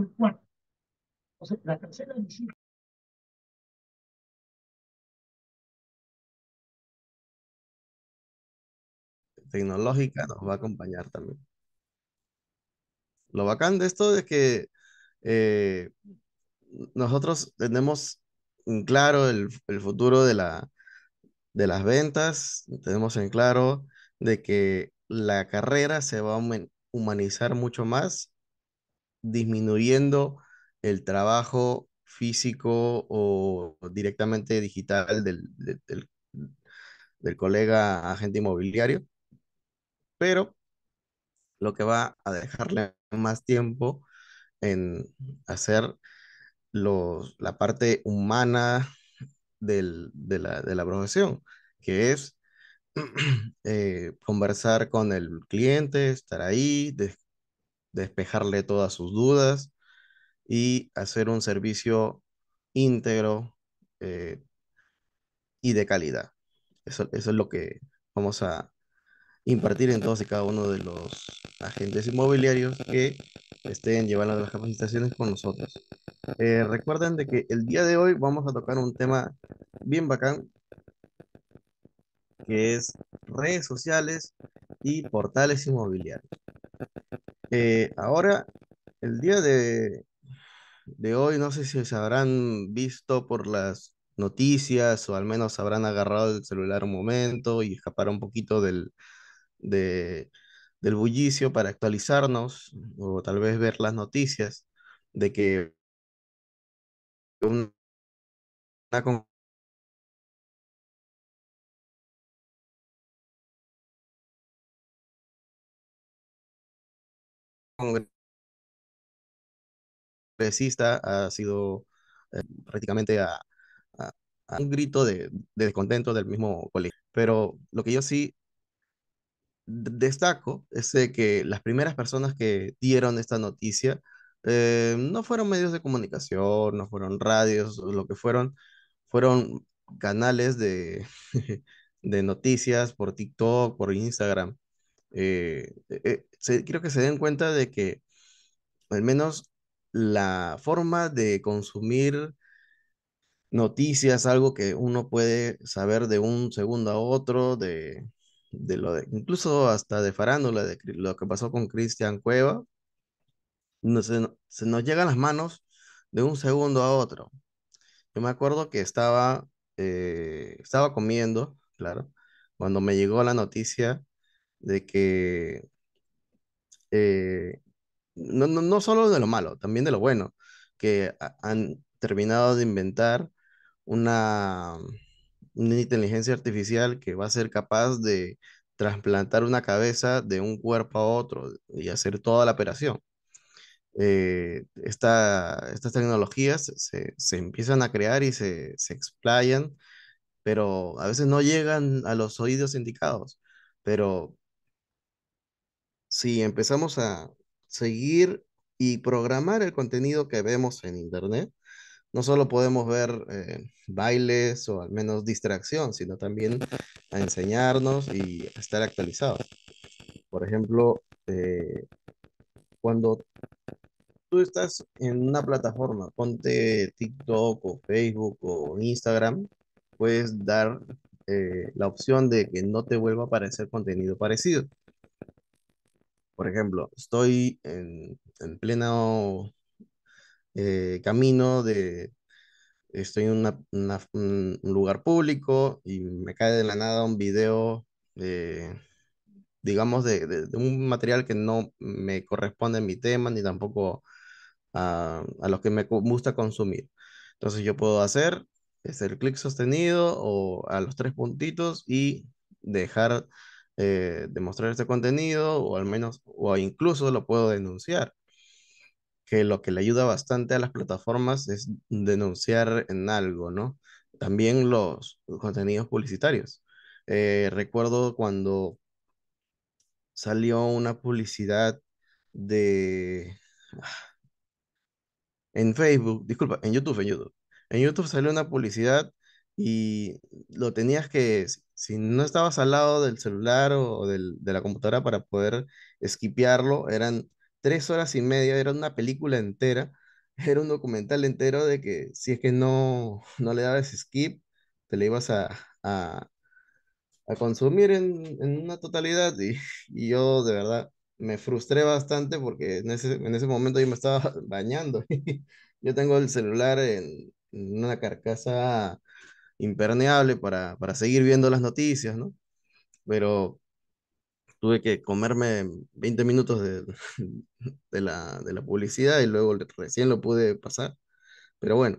el la tercera tecnológica nos va a acompañar también. Lo bacán de esto es que eh, nosotros tenemos en claro el, el, futuro de, la, de las ventas, tenemos en claro de que la carrera se va a humanizar mucho más disminuyendo el trabajo físico o directamente digital del, colega agente inmobiliario, pero lo que va a dejarle más tiempo en hacer los, la parte humana de, la, de, la, profesión, que es eh, conversar con el cliente, estar ahí, de, despejarle todas sus dudas y hacer un servicio íntegro eh, y de calidad. Eso, es lo que vamos a impartir en todos y cada uno de los agentes inmobiliarios que estén llevando las capacitaciones con nosotros. Eh, recuerden de que el día de hoy vamos a tocar un tema bien bacán, que es redes sociales y portales inmobiliarios. Eh, ahora, el día de, hoy, no sé si se habrán visto por las noticias o al menos habrán agarrado el celular un momento y escapar un poquito del, del bullicio para actualizarnos o tal vez ver las noticias de que una, congresista ha sido eh, prácticamente a, un grito de, descontento del mismo colegio. Pero lo que yo sí destaco es que las primeras personas que dieron esta noticia eh, no fueron medios de comunicación, no fueron radios, lo que fueron, fueron canales de, de noticias por TikTok, por Instagram quiero eh, eh, eh, que se den cuenta de que al menos la forma de consumir noticias, algo que uno puede saber de un segundo a otro, de, lo de, incluso hasta de farándula, de lo que pasó con Cristian Cueva, no, se, nos llega las manos de un segundo a otro. Yo me acuerdo que estaba, estaba comiendo, claro, cuando me llegó la noticia de que eh, no, solo de lo malo, también de lo bueno, que han terminado de inventar una, inteligencia artificial que va a ser capaz de trasplantar una cabeza de un cuerpo a otro y hacer toda la operación. Eh, estas tecnologías se, empiezan a crear y se, se, explayan, pero a veces no llegan a los oídos indicados. Pero si empezamos a seguir y programar el contenido que vemos en Internet, no solo podemos ver eh, bailes o al menos distracción, sino también a enseñarnos y estar actualizados. Por ejemplo, eh, cuando tú estás en una plataforma, ponte TikTok o Facebook o Instagram, puedes dar eh, la opción de que no te vuelva a aparecer contenido parecido. Por ejemplo, estoy en, pleno eh, camino de, estoy en un lugar público y me cae de la nada un video de, digamos, de, un material que no me corresponde a mi tema ni tampoco a, a los que me gusta consumir. Entonces yo puedo hacer es este, el clic sostenido o a los tres puntitos y dejar eh, demostrar este contenido o al menos, o incluso lo puedo denunciar. Que lo que le ayuda bastante a las plataformas es denunciar en algo, ¿no? También los, contenidos publicitarios. Eh, recuerdo cuando salió una publicidad de... En Facebook, disculpa, en YouTube, en YouTube. En YouTube salió una publicidad y lo tenías que, si no estabas al lado del celular o del, de la computadora para poder esquipearlo, eran tres horas y media, era una película entera, era un documental entero de que si es que no, no le dabas skip, te le ibas a, a, a consumir en, en, una totalidad y, yo de verdad me frustré bastante porque en ese, en ese momento yo me estaba bañando. yo tengo el celular en una carcasa impermeable para, seguir viendo las noticias, ¿no? Pero tuve que comerme 20 minutos de, de, la, publicidad y luego recién lo pude pasar. Pero bueno,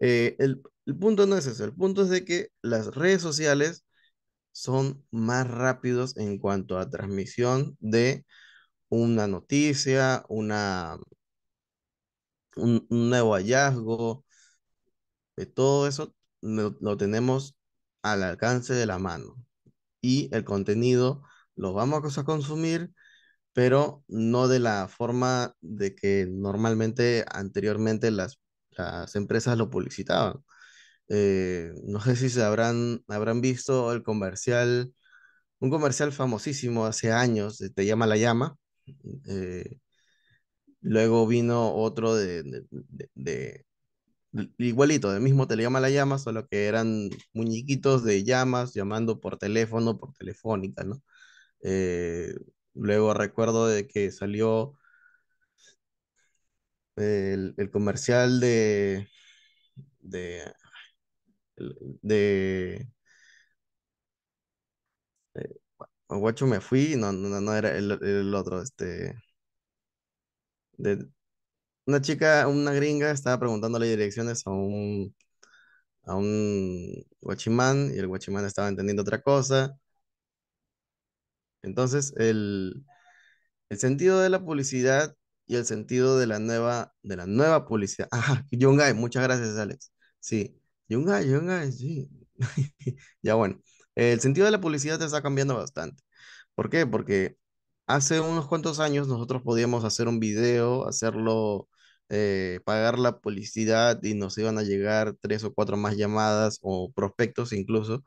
eh, el, punto no es eso, el punto es de que las redes sociales son más rápidos en cuanto a transmisión de una noticia, una, un, nuevo hallazgo, de todo eso lo, tenemos al alcance de la mano y el contenido lo vamos a consumir, pero no de la forma de que normalmente anteriormente las, empresas lo publicitaban. Eh, no sé si se habrán, habrán visto el comercial, un comercial famosísimo hace años, Te llama la llama. Eh, luego vino otro de, igualito, de mismo te llama la llama, solo que eran muñequitos de llamas llamando por teléfono, por telefónica, ¿no? Eh, luego recuerdo de que salió el, comercial de, de, de, de eh, Guacho me fui, no, no, no era el, el otro, este, de, una chica, una gringa, estaba preguntándole direcciones a un, a un guachimán y el guachimán estaba entendiendo otra cosa. Entonces, el, sentido de la publicidad y el sentido de la nueva, de la nueva publicidad. Ajá, Yungay, muchas gracias, Alex. Sí, Yungay, Yungay, sí. ya bueno, el sentido de la publicidad está cambiando bastante. ¿Por qué? Porque hace unos cuantos años nosotros podíamos hacer un video, hacerlo eh, pagar la publicidad y nos iban a llegar tres o cuatro más llamadas o prospectos incluso.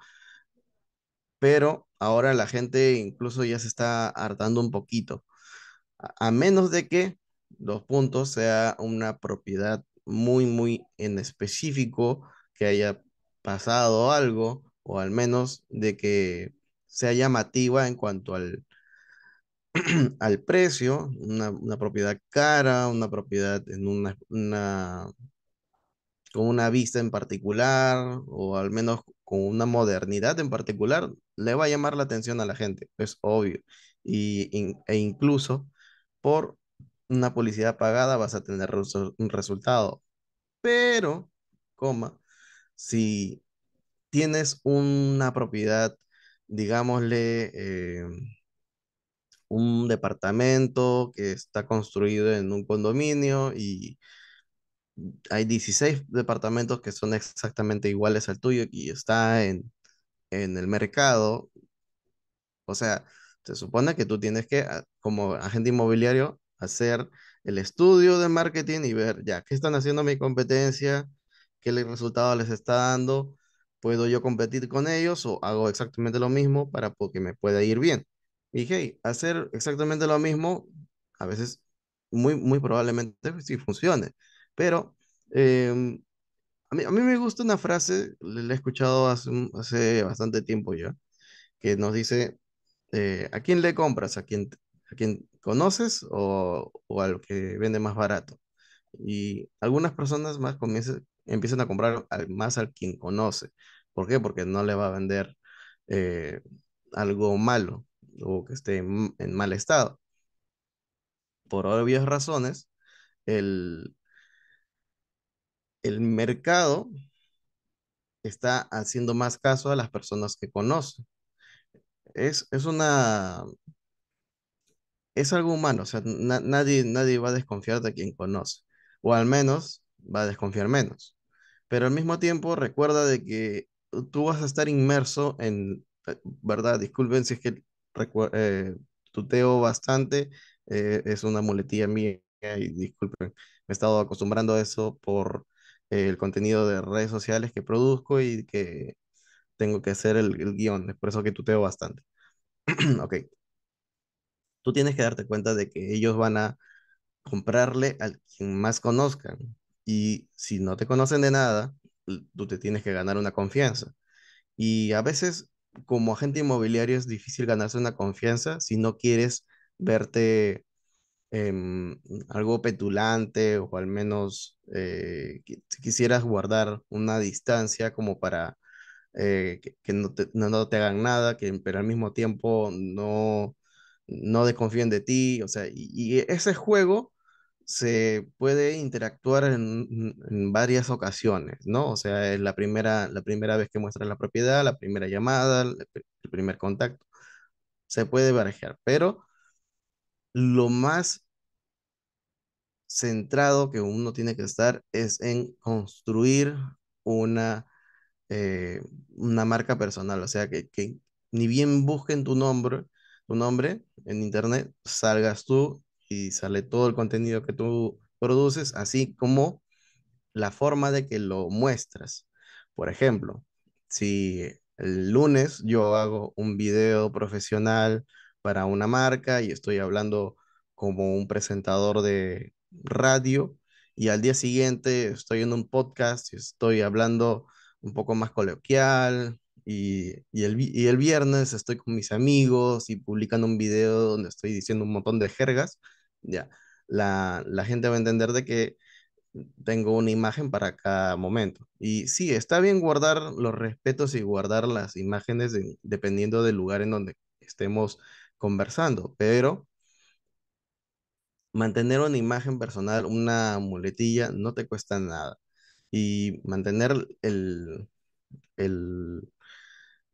Pero ahora la gente incluso ya se está hartando un poquito. A, menos de que los puntos sea una propiedad muy, muy en específico, que haya pasado algo, o al menos de que sea llamativa en cuanto al, al precio, una, propiedad cara, una propiedad en una, con una vista en particular o al menos con una modernidad en particular, le va a llamar la atención a la gente, es obvio. Y, e incluso por una publicidad pagada vas a tener un resultado. Pero, coma, si tienes una propiedad, digámosle, em, un departamento que está construido en un condominio y hay 16 departamentos que son exactamente iguales al tuyo y está en, el mercado. O sea, se supone que tú tienes que, ah, como agente inmobiliario, hacer el estudio de marketing y ver ya qué están haciendo mi competencia, qué resultado les está dando, puedo yo competir con ellos o hago exactamente lo mismo para que me pueda ir bien. Y hey, hacer exactamente lo mismo, a veces muy, muy probablemente pues, sí funcione. Pero em, a, mí, me gusta una frase, la he escuchado hace, hace bastante tiempo ya, que nos dice, eh, ¿a quién le compras? ¿A quién, a quién conoces o, o al que vende más barato? Y algunas personas más comienzan, empiezan a comprar más al quien conoce. ¿Por qué? Porque no le va a vender eh, algo malo o que esté en, mal estado. Por obvias razones, el, el mercado está haciendo más caso a las personas que conoce. Es, es una... Es algo humano, o sea, nadie, nadie va a desconfiar de quien conoce, o al menos va a desconfiar menos. Pero al mismo tiempo recuerda de que tú vas a estar inmerso en, eh, ¿verdad? Disculpen si es que eh, tuteo bastante, eh, es una muletilla mía y disculpen, me he estado acostumbrando a eso por eh, el contenido de redes sociales que produzco y que tengo que hacer el, el guión, es por eso que tuteo bastante. ok. Tú tienes que darte cuenta de que ellos van a comprarle al quien más conozcan. Y si no te conocen de nada, tú te tienes que ganar una confianza. Y a veces como agente inmobiliario es difícil ganarse una confianza si no quieres verte em, algo petulante o al menos eh, quisieras guardar una distancia como para eh, que, no, te, no, te, hagan nada, que pero al mismo tiempo no, no desconfíen de ti, o sea, y ese juego se puede interactuar en, varias ocasiones, ¿no? O sea, es la primera, la primera vez que muestras la propiedad, la primera llamada, el, primer contacto. Se puede barajar, pero lo más centrado que uno tiene que estar es en construir una, eh, una marca personal, o sea, que, ni bien busquen tu nombre, tu nombre en internet, salgas tú y sale todo el contenido que tú produces, así como la forma de que lo muestras. Por ejemplo, si el lunes yo hago un video profesional para una marca y estoy hablando como un presentador de radio y al día siguiente estoy en un podcast y estoy hablando un poco más coloquial y, el, y el viernes estoy con mis amigos y publicando un video donde estoy diciendo un montón de jergas, ya. La, gente va a entender de que tengo una imagen para cada momento. Y sí, está bien guardar los respetos y guardar las imágenes dependiendo del lugar en donde estemos conversando, pero mantener una imagen personal, una muletilla, no te cuesta nada. Y mantener el,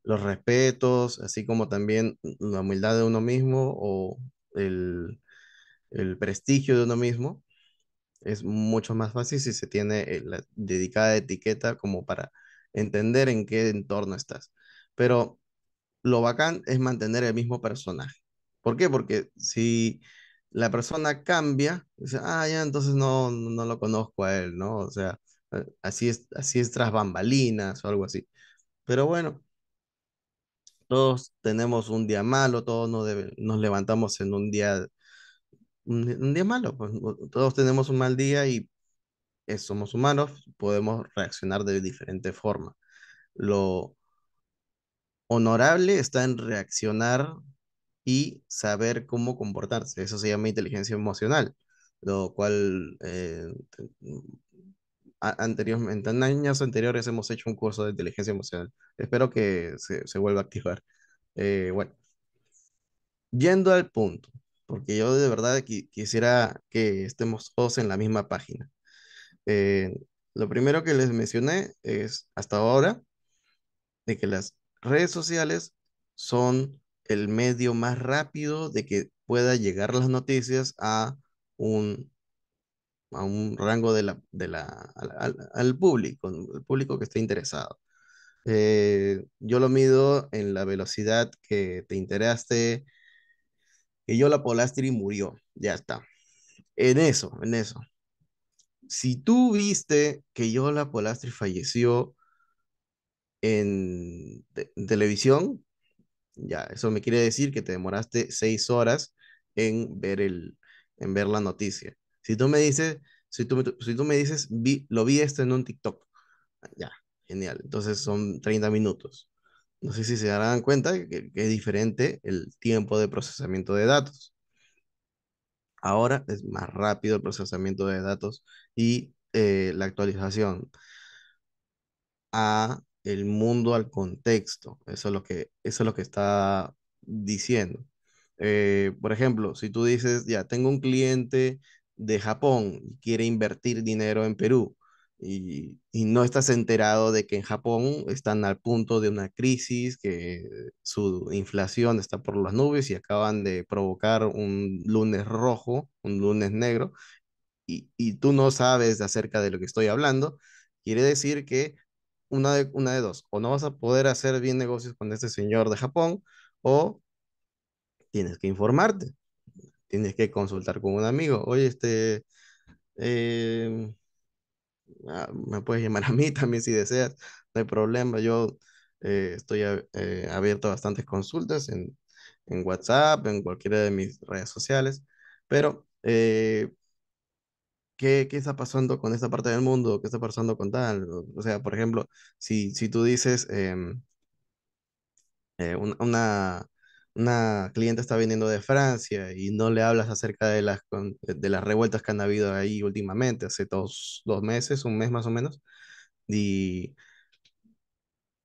los respetos, así como también la humildad de uno mismo o el el prestigio de uno mismo, es mucho más fácil si se tiene eh, la dedicada etiqueta como para entender en qué entorno estás. Pero lo bacán es mantener el mismo personaje. ¿Por qué? Porque si la persona cambia, dice, ah, ya, entonces no, no lo conozco a él, ¿no? O sea, eh, así es, así es tras bambalinas o algo así. Pero bueno, todos tenemos un día malo, todos nos, nos levantamos en un día un, día malo, pues, todos tenemos un mal día y eh, somos humanos, podemos reaccionar de diferente forma. Lo honorable está en reaccionar y saber cómo comportarse. Eso se llama inteligencia emocional, lo cual eh, mm, anteriormente, en años anteriores hemos hecho un curso de inteligencia emocional. Espero que se, vuelva a activar. Eh, bueno, yendo al punto porque yo de verdad quisiera que estemos todos en la misma página. Eh, lo primero que les mencioné es hasta ahora de que las redes sociales son el medio más rápido de que pueda llegar las noticias a un, a un rango de la, de la, al, público, el público que esté interesado. Eh, yo lo mido en la velocidad que te interesaste que Yola Polastri murió. Ya está. En eso, en eso. Si tú viste que Yola Polastri falleció en, televisión, ya, eso me quiere decir que te demoraste seis horas en ver, el, en ver la noticia. Si tú me dices, si tú, si tú me dices, vi, lo vi esto en un TikTok, ya, genial. Entonces son 30 minutos no sé si se darán cuenta que, es diferente el tiempo de procesamiento de datos. Ahora es más rápido el procesamiento de datos y eh, la actualización a el mundo al contexto. Eso es lo que, eso es lo que está diciendo. Eh, por ejemplo, si tú dices, ya tengo un cliente de Japón y quiere invertir dinero en Perú, y, no estás enterado de que en Japón están al punto de una crisis, que su inflación está por las nubes y acaban de provocar un lunes rojo, un lunes negro, y, y tú no sabes acerca de lo que estoy hablando, quiere decir que una de, una de dos, o no vas a poder hacer bien negocios con este señor de Japón, o tienes que informarte, tienes que consultar con un amigo, oye, este... Em, Ah, me puedes llamar a mí también si deseas, no hay problema. Yo eh, estoy eh, abierto a bastantes consultas en, WhatsApp, en cualquiera de mis redes sociales, pero eh, ¿qué, está pasando con esta parte del mundo? ¿Qué está pasando con tal? O sea, por ejemplo, si, si tú dices em, una una cliente está viniendo de Francia y no le hablas acerca de las, eh, de las revueltas que han habido ahí últimamente, hace dos, dos meses, un mes más o menos, y,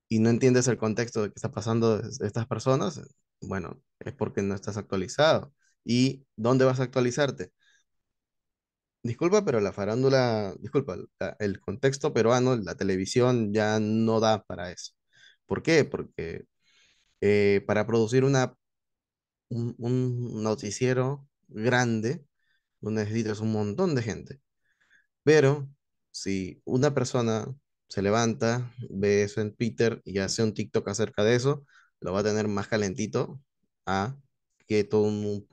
y no entiendes el contexto de qué está pasando de estas personas, bueno, es porque no estás actualizado. ¿Y dónde vas a actualizarte? Disculpa, pero la farándula, disculpa, el contexto peruano, la televisión ya no da para eso. ¿Por qué? Porque eh, para producir una un, noticiero grande donde necesitas un montón de gente. Pero si una persona se levanta, ve eso en Twitter y hace un TikTok acerca de eso, lo va a tener más calentito a que todo un,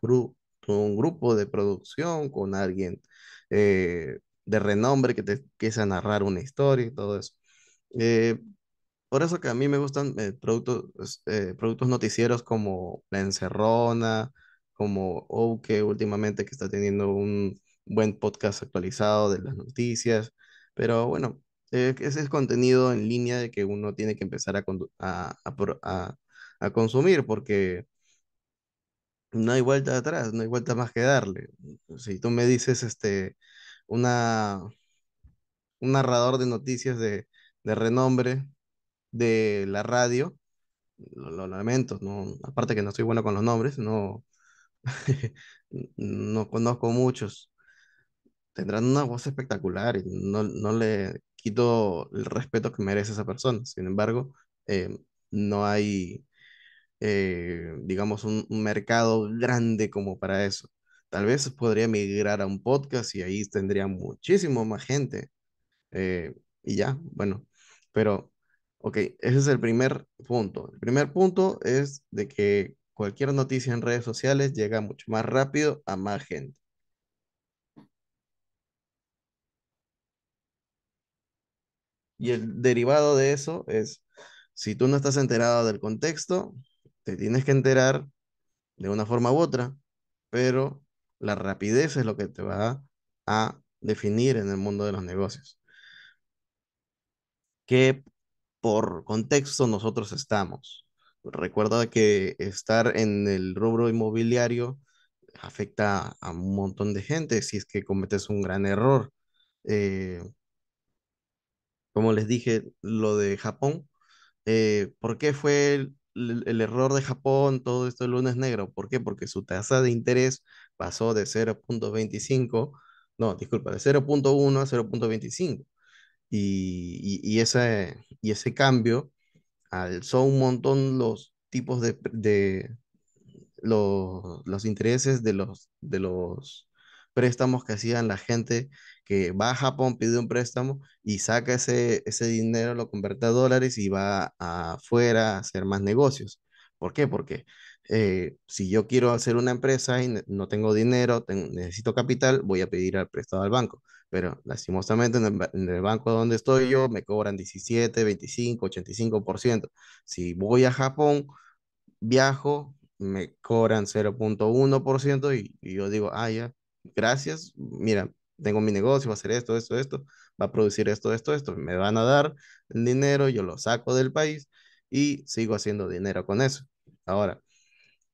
grupo de producción con alguien eh, de renombre que te empieza narrar una historia y todo eso. Eh, por eso que a mí me gustan eh, productos, eh, productos noticieros como La Encerrona, como Oke oh, últimamente que está teniendo un buen podcast actualizado de las noticias, pero bueno, eh, ese es contenido en línea de que uno tiene que empezar a, a, consumir porque no hay vuelta atrás, no hay vuelta más que darle. Si tú me dices este, una, un narrador de noticias de, de renombre, de la radio. Lo, lamento, no, aparte que no soy bueno con los nombres, no, no conozco muchos. Tendrán una voz espectacular y no, no le quito el respeto que merece esa persona. Sin embargo, eh, no hay, eh, digamos, un, mercado grande como para eso. Tal vez podría migrar a un podcast y ahí tendría muchísimo más gente. Eh, y ya, bueno, pero Ok, ese es el primer punto. El primer punto es de que cualquier noticia en redes sociales llega mucho más rápido a más gente. Y el derivado de eso es, si tú no estás enterado del contexto, te tienes que enterar de una forma u otra, pero la rapidez es lo que te va a definir en el mundo de los negocios. ¿Qué por contexto nosotros estamos. Recuerda que estar en el rubro inmobiliario afecta a un montón de gente si es que cometes un gran error. Eh, como les dije, lo de Japón, eh, ¿por qué fue el, error de Japón todo esto el lunes negro? ¿Por qué? Porque su tasa de interés pasó de 0.25, no, disculpa, de 0.1 a 0.25. Y, y, ese, cambio alzó un montón los tipos de, los, intereses de los, de los préstamos que hacían la gente que va a Japón, pide un préstamo y saca ese, ese dinero, lo convierte a dólares y va afuera a hacer más negocios. ¿Por qué? Porque eh, si yo quiero hacer una empresa y no tengo dinero, necesito capital, voy a pedir al prestado al banco. Pero lastimosamente en el, banco donde estoy yo me cobran 17, 25, 85%. Si voy a Japón, viajo, me cobran 0.1% y, y yo digo, ah, ya, gracias, mira, tengo mi negocio, va a hacer esto, esto, esto, va a producir esto, esto, esto, me van a dar el dinero, yo lo saco del país y sigo haciendo dinero con eso. Ahora,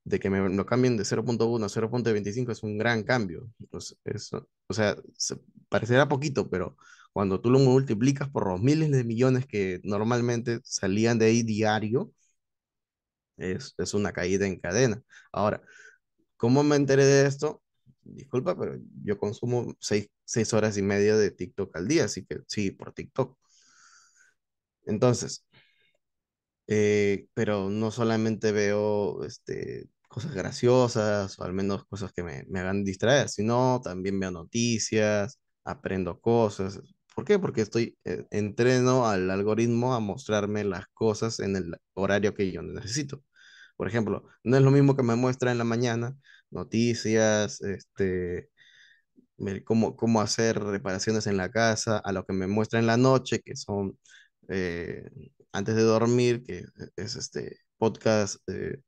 de que me no cambien de 0.1 a 0.25 es un gran cambio. Entonces, eso, o sea, parecerá poquito, pero cuando tú lo multiplicas por los miles de millones que normalmente salían de ahí diario, es, una caída en cadena. Ahora, ¿cómo me enteré de esto? Disculpa, pero yo consumo seis, seis horas y media de TikTok al día, así que sí, por TikTok. Entonces, eh, pero no solamente veo este, cosas graciosas, o al menos cosas que me, me hagan distraer, sino también veo noticias, aprendo cosas. ¿Por qué? Porque estoy, eh, entreno al algoritmo a mostrarme las cosas en el horario que yo necesito. Por ejemplo, no es lo mismo que me muestra en la mañana noticias, este, cómo, cómo hacer reparaciones en la casa, a lo que me muestra en la noche, que son eh, antes de dormir, que es este podcast eh,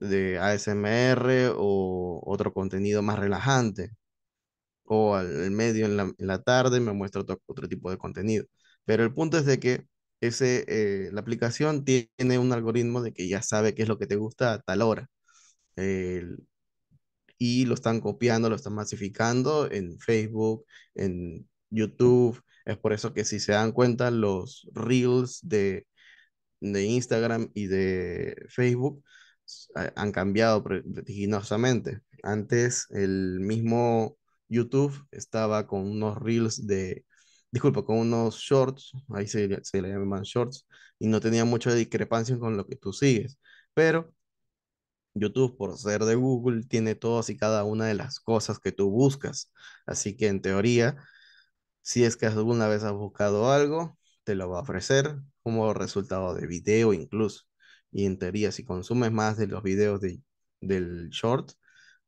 de ASMR o otro contenido más relajante. O al medio en la, en la tarde me muestra otro, otro, tipo de contenido. Pero el punto es de que ese, eh, la aplicación tiene un algoritmo de que ya sabe qué es lo que te gusta a tal hora. y lo están copiando, lo están masificando en Facebook, en YouTube, es por eso que si se dan cuenta, los reels de, de Instagram y de Facebook han cambiado vertiginosamente. Antes el mismo YouTube estaba con unos reels de, disculpa, con unos shorts, ahí se, se le llaman shorts, y no tenía mucha discrepancia con lo que tú sigues. Pero YouTube, por ser de Google, tiene todas y cada una de las cosas que tú buscas. Así que en teoría, si es que alguna vez has buscado algo, te lo va a ofrecer como resultado de video incluso. Y en teoría, si consumes más de los videos del short,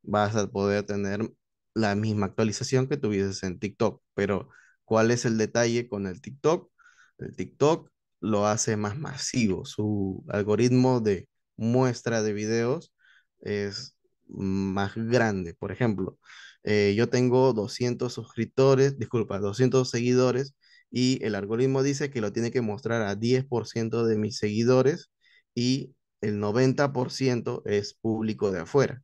vas a poder tener la misma actualización que tuvieses en TikTok. Pero, ¿cuál es el detalle con el TikTok? El TikTok lo hace más masivo. Su algoritmo de muestra de videos es más grande. Por ejemplo, eh, yo tengo 200 suscriptores, disculpa, 200 seguidores y el algoritmo dice que lo tiene que mostrar a 10% de mis seguidores y el 90% es público de afuera.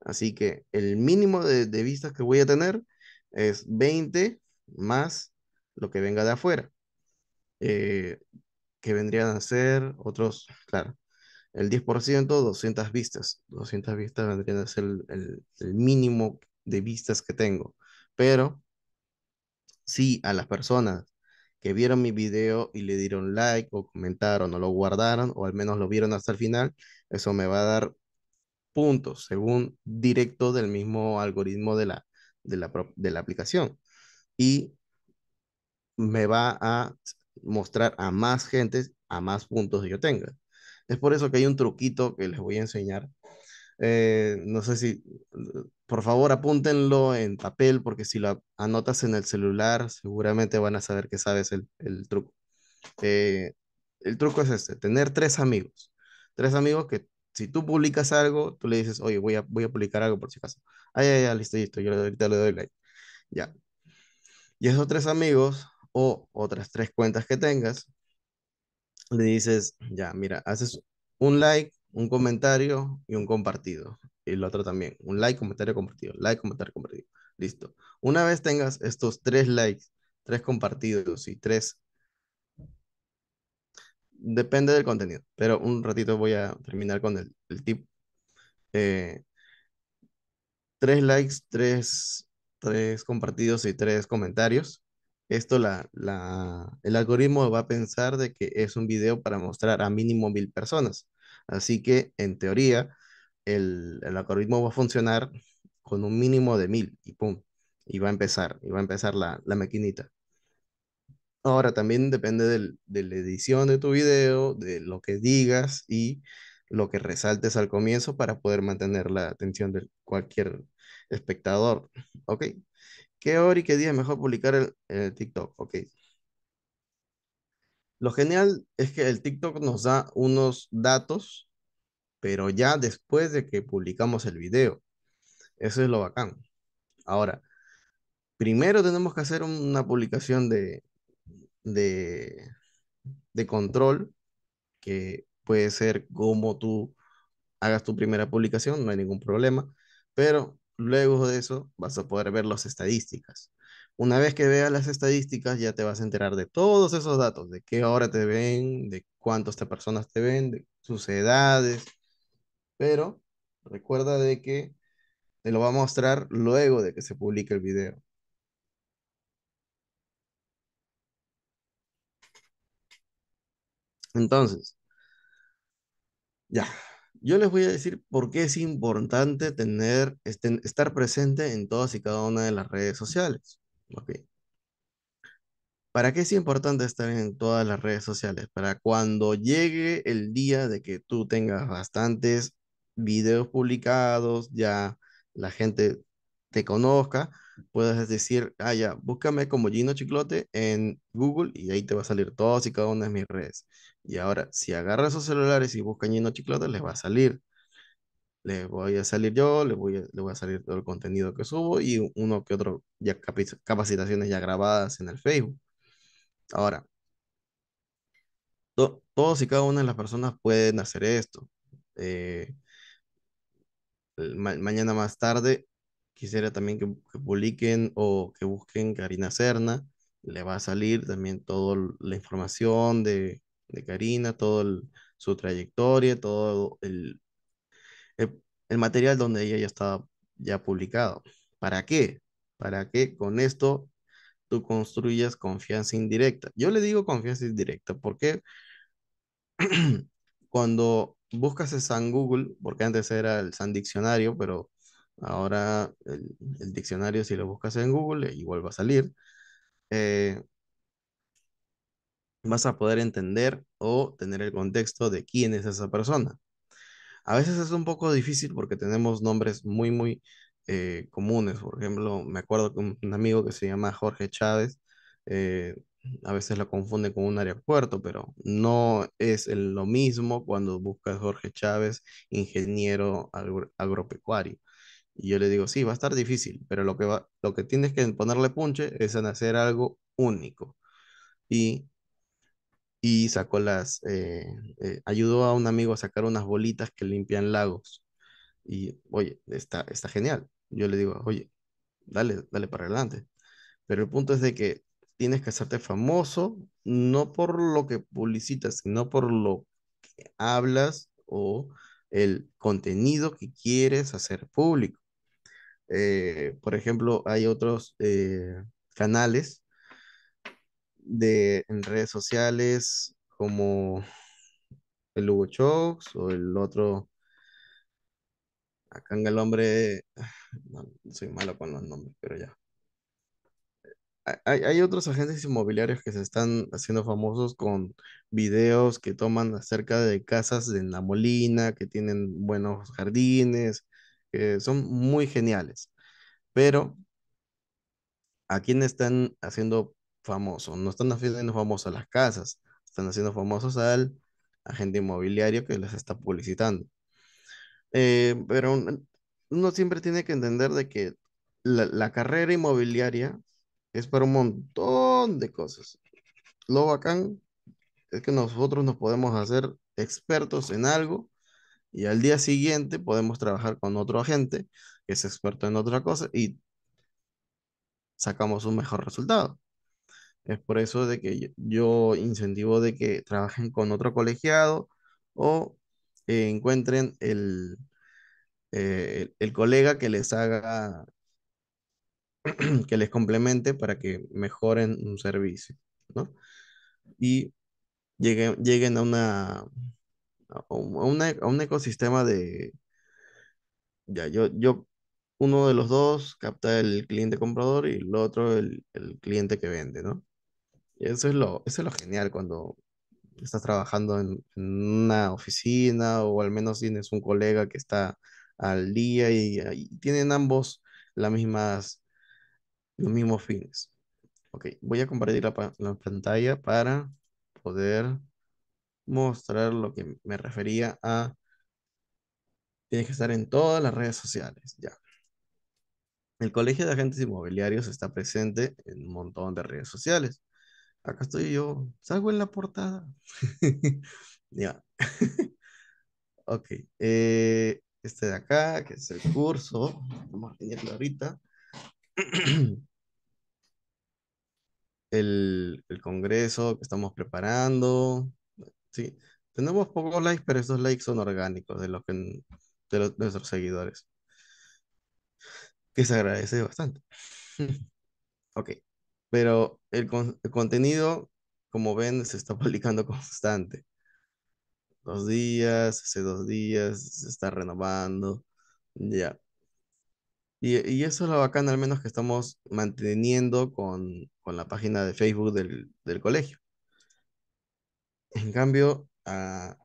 Así que el mínimo de, vistas que voy a tener es 20 más lo que venga de afuera, eh, que vendrían a ser otros, claro, el 10%, 200 vistas. 200 vistas vendrían a ser el, el, el mínimo de vistas que tengo. Pero sí, a las personas que vieron mi video y le dieron like o comentaron o lo guardaron o al menos lo vieron hasta el final, eso me va a dar puntos según directo del mismo algoritmo de la, de la, aplicación. Y me va a mostrar a más gente a más puntos que yo tenga. Es por eso que hay un truquito que les voy a enseñar eh, no sé si, por favor, apúntenlo en papel, porque si lo anotas en el celular, seguramente van a saber que sabes el, el truco. Eh, el truco es este, tener tres amigos. Tres amigos que si tú publicas algo, tú le dices, oye, voy a, voy a publicar algo por si acaso. ahí ya, listo, listo, yo ahorita le doy like. Ya. Y esos tres amigos o otras tres cuentas que tengas, le dices, ya, mira, haces un like un comentario y un compartido. Y el otro también, un like, comentario, compartido, like, comentario, compartido. Listo. Una vez tengas estos tres likes, tres compartidos y tres... Depende del contenido, pero un ratito voy a terminar con el, tip. Eh, tres likes, tres, compartidos y tres comentarios. Esto la, la, el algoritmo va a pensar de que es un video para mostrar a mínimo mil personas Así que, en teoría, el, algoritmo va a funcionar con un mínimo de mil, y pum, y va a empezar, y va a empezar la, la maquinita. Ahora también depende de la edición de tu video, de lo que digas y lo que resaltes al comienzo para poder mantener la atención de cualquier espectador. ¿Ok? ¿Qué hora y qué día es mejor publicar el, el TikTok? Ok. Lo genial es que el TikTok nos da unos datos, pero ya después de que publicamos el video. Eso es lo bacán. Ahora, primero tenemos que hacer una publicación de, de, de control, que puede ser como tú hagas tu primera publicación, no hay ningún problema, pero luego de eso vas a poder ver las estadísticas. Una vez que veas las estadísticas, ya te vas a enterar de todos esos datos, de qué hora te ven, de cuántas personas te ven, de sus edades. Pero recuerda de que te lo va a mostrar luego de que se publique el video. Entonces, ya, yo les voy a decir por qué es importante tener, este, estar presente en todas y cada una de las redes sociales. Ok. ¿Para qué es importante estar en todas las redes sociales? Para cuando llegue el día de que tú tengas bastantes videos publicados, ya la gente te conozca, puedes decir, ah, ya, búscame como Gino Chiclote en Google y ahí te va a salir todos y cada una de mis redes. Y ahora, si agarras esos celulares y buscan Gino Chiclote, les va a salir le voy a salir yo, le voy a, le voy a salir todo el contenido que subo y uno que otro, ya capacitaciones ya grabadas en el Facebook. Ahora, todos y cada una de las personas pueden hacer esto. Eh, mañana más tarde quisiera también que, publiquen o que busquen Karina Cerna Le va a salir también toda la información de, Karina, toda su trayectoria, todo el, eh, el, material donde ella ya estaba ya publicado. ¿Para qué? Para que con esto tú construyas confianza indirecta. Yo le digo confianza indirecta porque cuando buscas el San Google, porque antes era el San Diccionario, pero ahora el, diccionario si lo buscas en Google igual va a salir, eh, vas a poder entender o tener el contexto de quién es esa persona. A veces es un poco difícil porque tenemos nombres muy, muy eh, comunes. Por ejemplo, me acuerdo que un amigo que se llama Jorge Chávez, eh, a veces lo confunde con un aeropuerto, pero no es lo mismo cuando buscas Jorge Chávez, ingeniero agropecuario. Y yo le digo, sí, va a estar difícil, pero lo que, va, lo que tienes que ponerle punche es en hacer algo único. Y y sacó las, eh, eh, ayudó a un amigo a sacar unas bolitas que limpian lagos. Y oye, está, está genial. Yo le digo, oye, dale, dale para adelante. Pero el punto es de que tienes que hacerte famoso, no por lo que publicitas, sino por lo que hablas o el contenido que quieres hacer público. Eh, por ejemplo, hay otros canales de, en redes sociales como el Hugo Chox o el otro. Acá en el hombre. soy malo con los nombres, pero ya. Hay, otros agentes inmobiliarios que se están haciendo famosos con videos que toman acerca de casas en la molina, que tienen buenos jardines, que son muy geniales. Pero a quién están haciendo famoso no están haciendo famosos las casas, están haciendo famosos al agente inmobiliario que les está publicitando. Eh, pero uno siempre tiene que entender de que la, carrera inmobiliaria es para un montón de cosas. Lo bacán es que nosotros nos podemos hacer expertos en algo y al día siguiente podemos trabajar con otro agente que es experto en otra cosa y sacamos un mejor resultado. Es por eso de que yo incentivo de que trabajen con otro colegiado o encuentren el, eh, el, colega que les haga, que les complemente para que mejoren un servicio, ¿no? Y lleguen, lleguen a una, a un ecosistema de, ya, yo, yo, uno de los dos capta el cliente comprador y el otro el cliente que vende, ¿no? Eso es lo, genial cuando estás trabajando en, una oficina o al menos tienes un colega que está al día y, ah, tienen ambos las mismas, los mismos fines. Ok, voy a compartir la, la pantalla para poder mostrar lo que me refería a tienes que estar en todas las redes sociales, ya. El Colegio de Agentes Inmobiliarios está presente en un montón de redes sociales acá estoy yo, salgo en la portada. ya. ok. Eh, este de acá, que es el curso. Vamos a ahorita. el, el congreso que estamos preparando. Sí. Tenemos pocos likes, pero esos likes son orgánicos de nuestros seguidores. Que se agradece bastante. ok pero el, contenido, como ven, se está publicando constante. Dos días, hace dos días, se está renovando, ya. Y, eso es lo bacán, al menos que estamos manteniendo con, la página de Facebook del, colegio. En cambio, ah,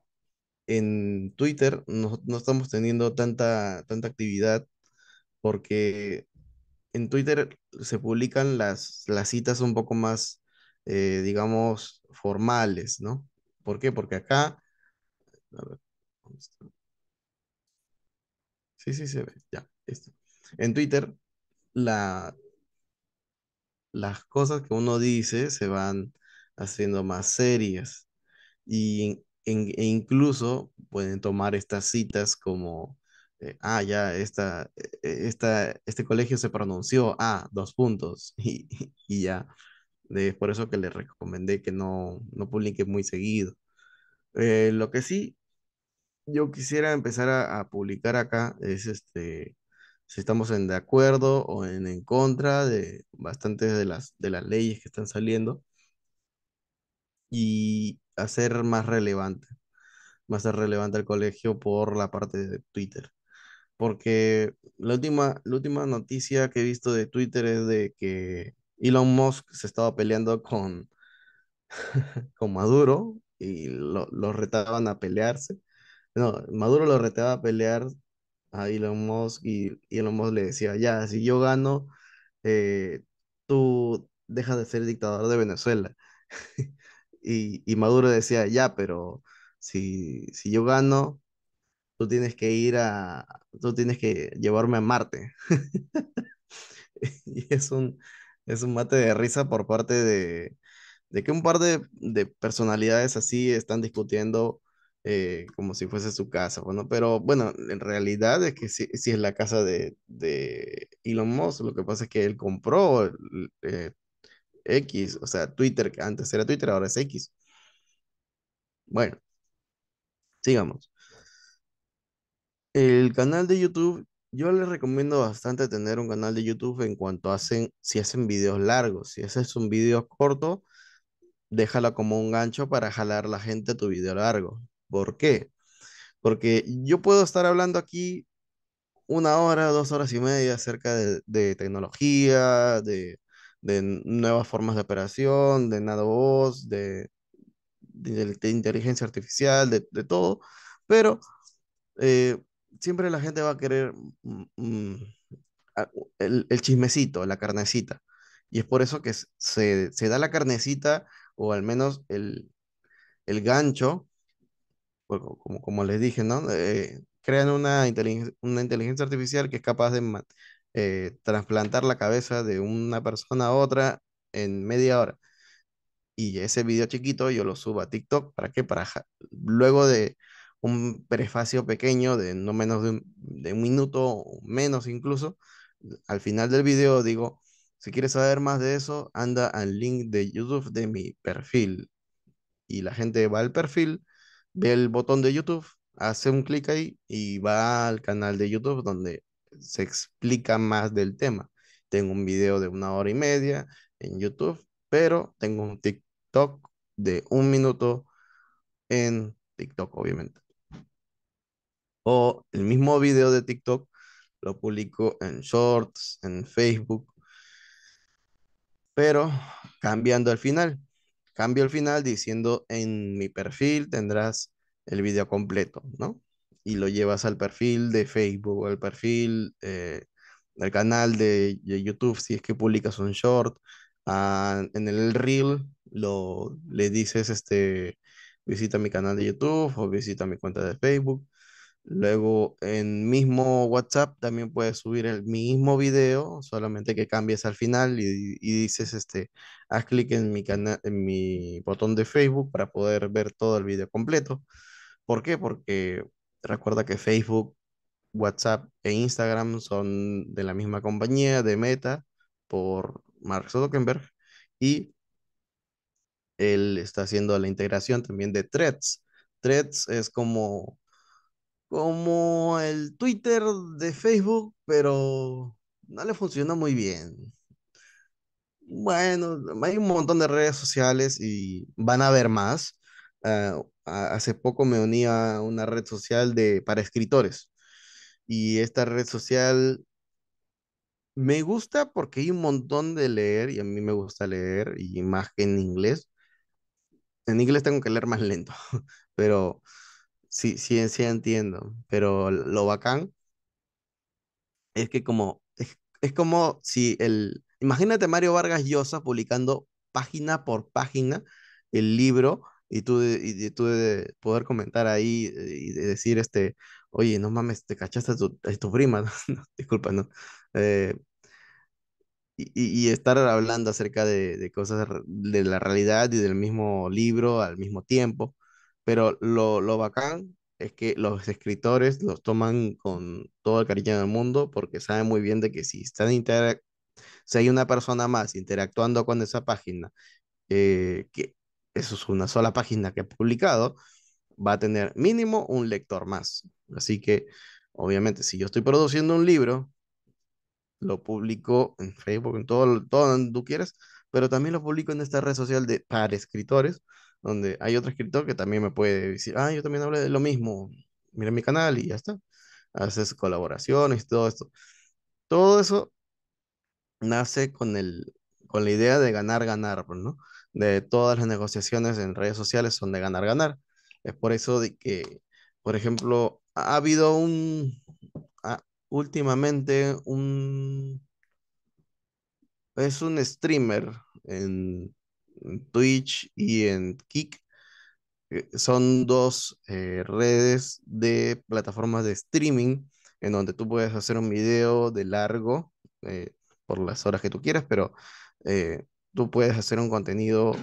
en Twitter no, no, estamos teniendo tanta, tanta actividad porque en Twitter se publican las, las citas un poco más, eh, digamos, formales, ¿no? ¿Por qué? Porque acá... A ver, sí, sí, se ve. Ya, listo. En Twitter, la, las cosas que uno dice se van haciendo más serias. e incluso pueden tomar estas citas como eh, ah, ya, eh, este colegio se pronunció, a ah, dos puntos, y, ya. Es por eso que le recomendé que no, no publique muy seguido. Eh, lo que sí, yo quisiera empezar a, publicar acá es este, si estamos en de acuerdo o en, en contra de bastantes de las, de las leyes que están saliendo y hacer más relevante, más relevante el colegio por la parte de Twitter porque la última, la última noticia que he visto de Twitter es de que Elon Musk se estaba peleando con, con Maduro y lo, retaban a pelearse. No, Maduro lo retaba a pelear a Elon Musk y, Elon Musk le decía, ya, si yo gano, eh, tú dejas de ser dictador de Venezuela. y, Maduro decía, ya, pero si, si yo gano, tú tienes que ir a, tú tienes que llevarme a Marte. y es un, es un mate de risa por parte de, de que un par de, personalidades así están discutiendo eh, como si fuese su casa, bueno, pues, pero bueno, en realidad es que si es la casa de, de, Elon Musk, lo que pasa es que él compró eh, X, o sea, Twitter, que antes era Twitter, ahora es X. Bueno, sigamos. El canal de YouTube, yo les recomiendo bastante tener un canal de YouTube en cuanto hacen, si hacen videos largos, si haces un video corto, déjalo como un gancho para jalar la gente a tu video largo. ¿Por qué? Porque yo puedo estar hablando aquí una hora, dos horas y media acerca de, tecnología, de, nuevas formas de operación, de nada voz, de, inteligencia artificial, de, todo, pero eh, siempre la gente va a querer mm, mm, el, chismecito, la carnecita. Y es por eso que se, da la carnecita o al menos el, gancho, pues, como, como, les dije, ¿no? Eh, crean una inteligencia, una inteligencia artificial que es capaz de eh, trasplantar la cabeza de una persona a otra en media hora. Y ese video chiquito yo lo subo a TikTok, ¿para qué? Para luego de un prefacio pequeño de no menos de un, minuto o minuto, menos incluso. Al final del video digo, si quieres saber más de eso, anda al link de YouTube de mi perfil. Y la gente va al perfil, ve el botón de YouTube, hace un clic ahí y va al canal de YouTube donde se explica más del tema. Tengo un video de una hora y media en YouTube, pero tengo un TikTok de un minuto en TikTok, obviamente. O el mismo video de TikTok lo publico en Shorts, en Facebook, pero cambiando al final. Cambio al final diciendo en mi perfil tendrás el video completo, ¿no? Y lo llevas al perfil de Facebook o al perfil del eh, canal de, YouTube si es que publicas un short. Ah, en el reel lo, le dices este visita mi canal de YouTube o visita mi cuenta de Facebook Luego en mismo WhatsApp también puedes subir el mismo video, solamente que cambies al final y, dices, este, haz clic en mi en mi botón de Facebook para poder ver todo el video completo. ¿Por qué? Porque recuerda que Facebook, WhatsApp e Instagram son de la misma compañía, de Meta, por Mark Zuckerberg, y él está haciendo la integración también de Threads. Threads es como como el Twitter de Facebook, pero no le funciona muy bien. Bueno, hay un montón de redes sociales y van a ver más. Eh, hace poco me uní a una red social de, para escritores y esta red social me gusta porque hay un montón de leer y a mí me gusta leer y más que en inglés. En inglés tengo que leer más lento, pero Sí, sí, sí entiendo, pero lo bacán es que como, es, como si el, imagínate Mario Vargas Llosa publicando página por página el libro y tú, de, poder comentar ahí eh, y decir, este, oye, no mames, te cachaste a tu, prima, Disculpa, ¿no? Eh, y, estar hablando acerca de, de cosas de la realidad y del mismo libro al mismo tiempo pero lo, lo bacán es que los escritores los toman con todo el cariño del mundo porque saben muy bien de que si están si hay una persona más interactuando con esa página, eh, que eso es una sola página que ha publicado, va a tener mínimo un lector más. Así que, obviamente, si yo estoy produciendo un libro, lo publico en Facebook, en todo, todo donde tú quieras, pero también lo publico en esta red social de, para escritores donde hay otro escritor que también me puede decir, ah, yo también hablé de lo mismo, mira mi canal y ya está. Haces colaboraciones, todo esto. Todo eso nace con, el, con la idea de ganar, ganar, pues, ¿no? De todas las negociaciones en redes sociales son de ganar, ganar. Es por eso de que, por ejemplo, ha habido un, ah, últimamente un, es un streamer en Twitch y en Kick. Eh, son dos eh, redes de plataformas de streaming en donde tú puedes hacer un video de largo eh, por las horas que tú quieras, pero tú puedes hacer un contenido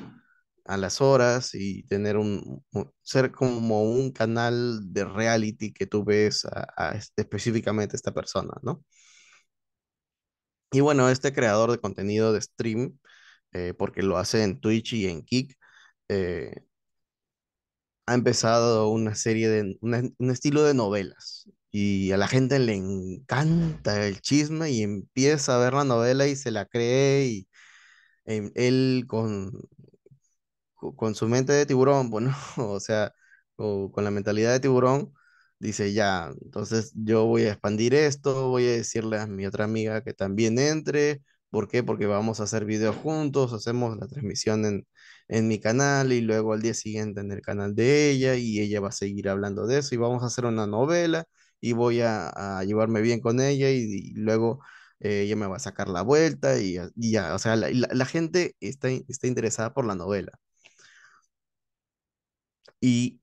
a las horas y tener un, ser como un canal de reality que tú ves a, a específicamente esta persona, ¿no? Y bueno, este creador de contenido de stream eh, porque lo hace en Twitch y en Kick. Eh, ha empezado una serie de un estilo de novelas y a la gente le encanta el chisme y empieza a ver la novela y se la cree y él con con su mente de tiburón, bueno, o sea, con la mentalidad de tiburón, dice, ya, entonces yo voy a expandir esto, voy a decirle a mi otra amiga que también entre, ¿Por qué? Porque vamos a hacer videos juntos, hacemos la transmisión en, en mi canal y luego al día siguiente en el canal de ella y ella va a seguir hablando de eso y vamos a hacer una novela y voy a, llevarme bien con ella y, luego eh, ella me va a sacar la vuelta y, ya, o sea, la, la, la, gente está, está interesada por la novela. Y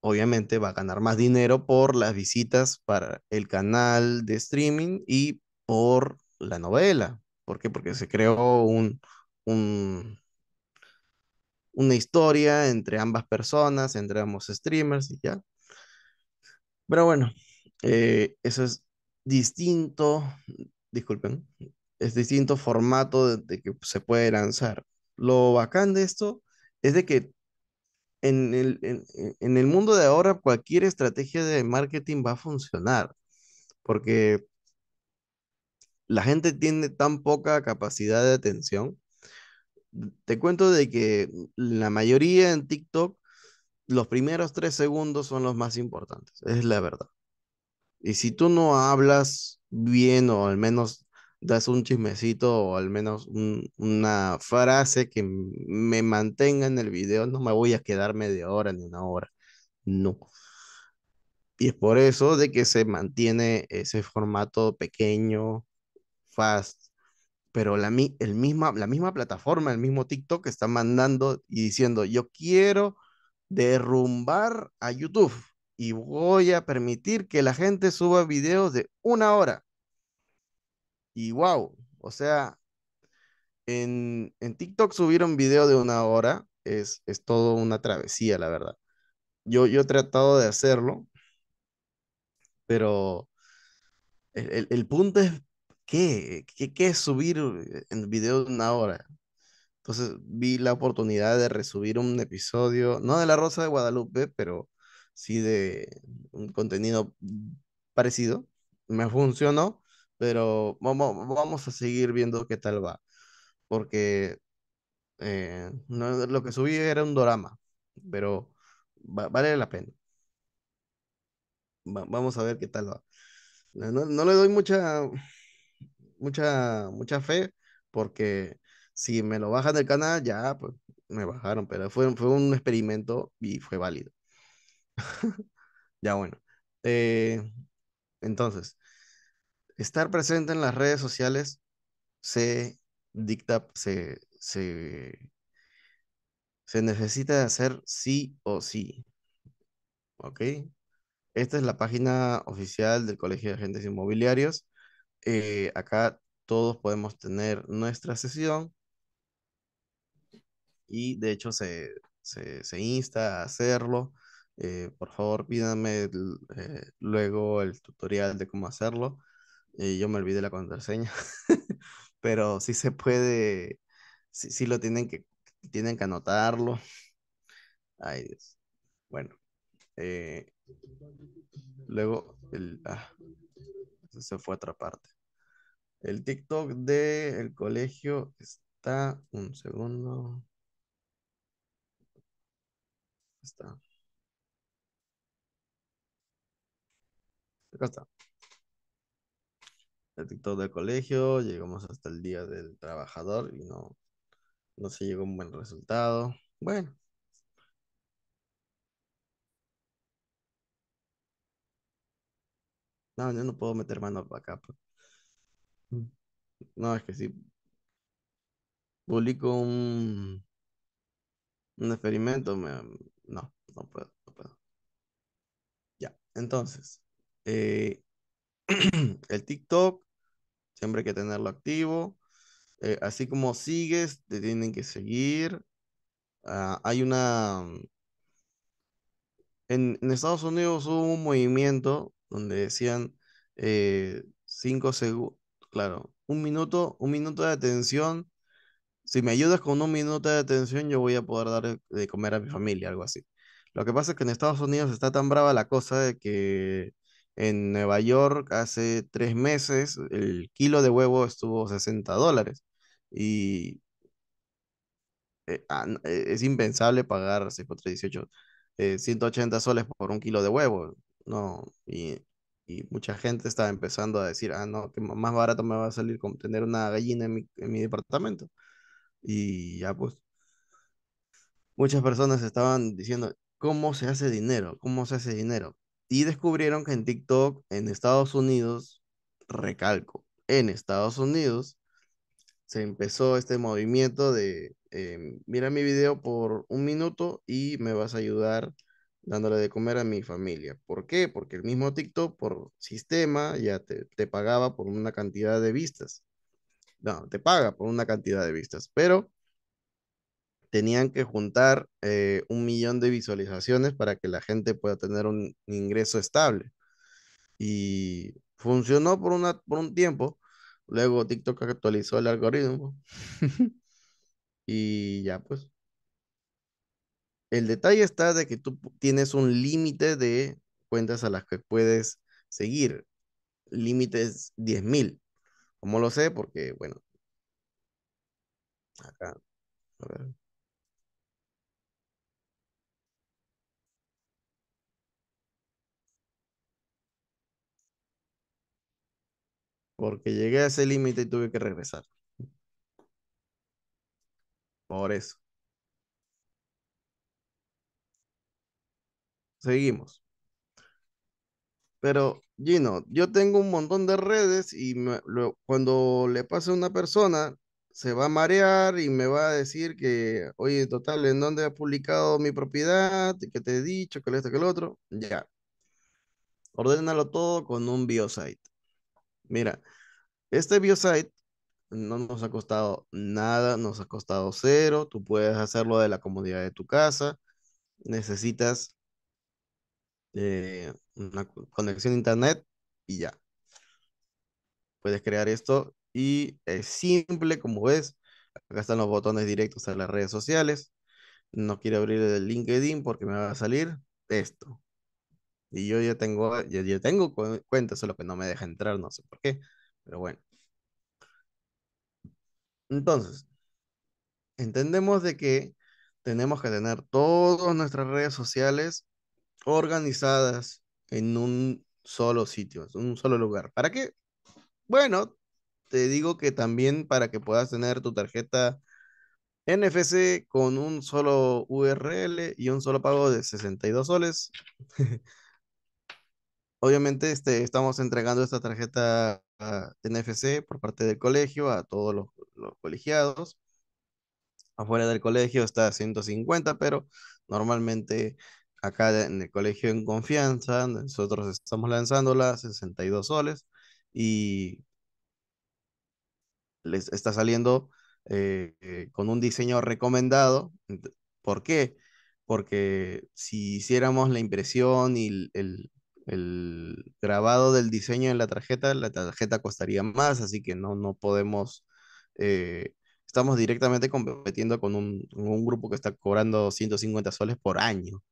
obviamente va a ganar más dinero por las visitas para el canal de streaming y por la novela, ¿Por qué? Porque se creó un, una historia entre ambas personas, entre ambos streamers y ya. Pero bueno, eh, eso es distinto, disculpen, es distinto formato de, que se puede lanzar. Lo bacán de esto es de que en el, en, en el mundo de ahora cualquier estrategia de marketing va a funcionar, porque la gente tiene tan poca capacidad de atención. Te cuento de que la mayoría en TikTok, los primeros tres segundos son los más importantes, es la verdad. Y si tú no hablas bien o al menos das un chismecito o al menos una frase que me mantenga en el video, no me voy a quedar media hora ni una hora. No. Y es por eso de que se mantiene ese formato pequeño, Fast, pero la, el misma, la misma plataforma, el mismo TikTok está mandando y diciendo, yo quiero derrumbar a YouTube y voy a permitir que la gente suba videos de una hora. Y wow, o sea, en, TikTok TikTok un video de una hora, es, es todo una travesía, la verdad. Yo, yo he tratado de hacerlo, pero el, el punto es ¿qué? ¿Qué, es subir eh, en video de una hora? Entonces vi la oportunidad de resubir un episodio, no de La Rosa de Guadalupe, pero sí de un contenido parecido. Me funcionó, pero vamos, a seguir viendo qué tal va. Porque eh, lo que subí era un drama, pero vale la pena. vamos a ver qué tal va. no le doy mucha mucha, mucha fe, porque si me lo bajan del canal, ya pues, me bajaron, pero fue, fue un experimento y fue válido. ya bueno. Eh, entonces, estar presente en las redes sociales se dicta, se, se, se necesita hacer sí o sí. ¿Ok? Esta es la página oficial del Colegio de Agentes Inmobiliarios. Eh, acá todos podemos tener nuestra sesión y de hecho se, insta a hacerlo. Eh, por favor, pídanme eh, luego el tutorial de cómo hacerlo. yo me olvidé la contraseña, pero sí se puede, sí, lo tienen que, tienen que anotarlo. Ay, Bueno. luego, ah, se fue a otra parte. El TikTok del el colegio está. Un segundo. Está. Acá está. El TikTok del colegio. Llegamos hasta el día del trabajador y no, no se llegó un buen resultado. Bueno. No, yo no puedo meter mano para acá. Pues. No, es que sí. Publico un, un experimento. no, no puedo, Ya, entonces. Eh, el TikTok, siempre hay que tenerlo activo. Eh, así como sigues, te tienen que seguir. Ah, hay una... En, Estados Unidos hubo un movimiento donde decían eh, cinco segundos. Claro, un minuto, un minuto de atención. Si me ayudas con un minuto de atención, yo voy a poder dar de comer a mi familia, algo así. Lo que pasa es que en Estados Unidos está tan brava la cosa de que en Nueva York hace tres meses el kilo de huevo estuvo 60 dólares y eh, ah, e, es impensable pagar por 18, 180 soles por un kilo de huevo. No, y y mucha gente estaba empezando a decir, ah, no, que más barato me va a salir con tener una gallina en mi, departamento. Y ya pues, muchas personas estaban diciendo, ¿cómo se hace dinero? ¿Cómo se hace dinero? Y descubrieron que en TikTok, en Estados Unidos, recalco, en Estados Unidos, se empezó este movimiento de, em, mira mi video por un minuto y me vas a ayudar dándole de comer a mi familia. ¿Por qué? Porque el mismo TikTok por sistema ya te, pagaba por una cantidad de vistas. No, te paga por una cantidad de vistas, pero tenían que juntar eh, un millón de visualizaciones para que la gente pueda tener un ingreso estable. Y funcionó por, una, por un tiempo. Luego TikTok actualizó el algoritmo. y ya pues el detalle está de que tú tienes un límite de cuentas a las que puedes seguir. Límite Límites 10.000. ¿Cómo lo sé? Porque, bueno. Acá. A ver. Porque llegué a ese límite y tuve que regresar. Por eso. seguimos. Pero, Gino, yo tengo un montón de redes y cuando le pase a una persona, se va a marear y me va a decir que, oye, total, ¿en dónde ha publicado mi propiedad? ¿Qué te he dicho, que esto, que el otro. Ya. Ordénalo todo con un biosite. Mira, este biosite no nos ha costado nada, nos ha costado cero. Tú puedes hacerlo de la comodidad de tu casa. Necesitas eh, una conexión a internet y ya. Puedes crear esto y es simple, como ves. Acá están los botones directos a las redes sociales. No quiero abrir el LinkedIn porque me va a salir esto. Y yo ya tengo, ya, ya tengo cuenta, solo que no me deja entrar, no sé por qué, pero bueno. Entonces, entendemos de que tenemos que tener todas nuestras redes sociales organizadas en un solo sitio, en un solo lugar. ¿Para qué? Bueno, te digo que también para que puedas tener tu tarjeta NFC con un solo URL y un solo pago de 62 soles. Obviamente este, estamos entregando esta tarjeta NFC por parte del colegio a todos los, colegiados. Afuera del colegio está 150, pero normalmente acá en el colegio en confianza, nosotros estamos lanzándola 62 soles y les está saliendo eh, eh, con un diseño recomendado. ¿Por qué? Porque si hiciéramos la impresión y el, grabado del diseño en la tarjeta, la tarjeta costaría más, así que no, no podemos... Eh, estamos directamente competiendo con un, grupo que está cobrando 150 soles por año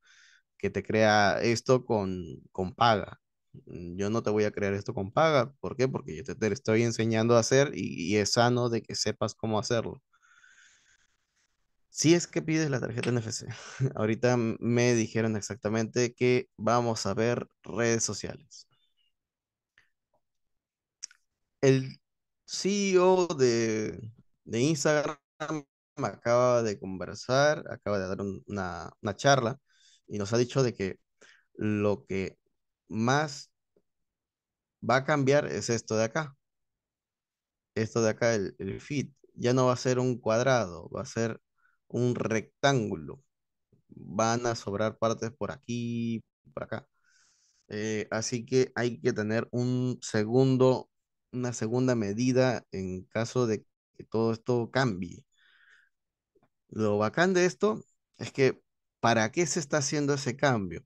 que te crea esto con, paga. Mm, yo no te voy a crear esto con paga. ¿Por qué? Porque yo te, te estoy enseñando a hacer y, es sano de que sepas cómo hacerlo. Si es que pides la tarjeta NFC, ahorita me dijeron exactamente que vamos a ver redes sociales. El CEO de, de Instagram acaba de conversar, acaba de dar una charla y nos ha dicho de que lo que más va a cambiar es esto de acá. Esto de acá, el, fit ya no va a ser un cuadrado, va a ser un rectángulo. Van a sobrar partes por aquí, por acá. Eh, así que hay que tener un segundo, una segunda medida en caso de que todo esto cambie. Lo bacán de esto es que ¿Para qué se está haciendo ese cambio?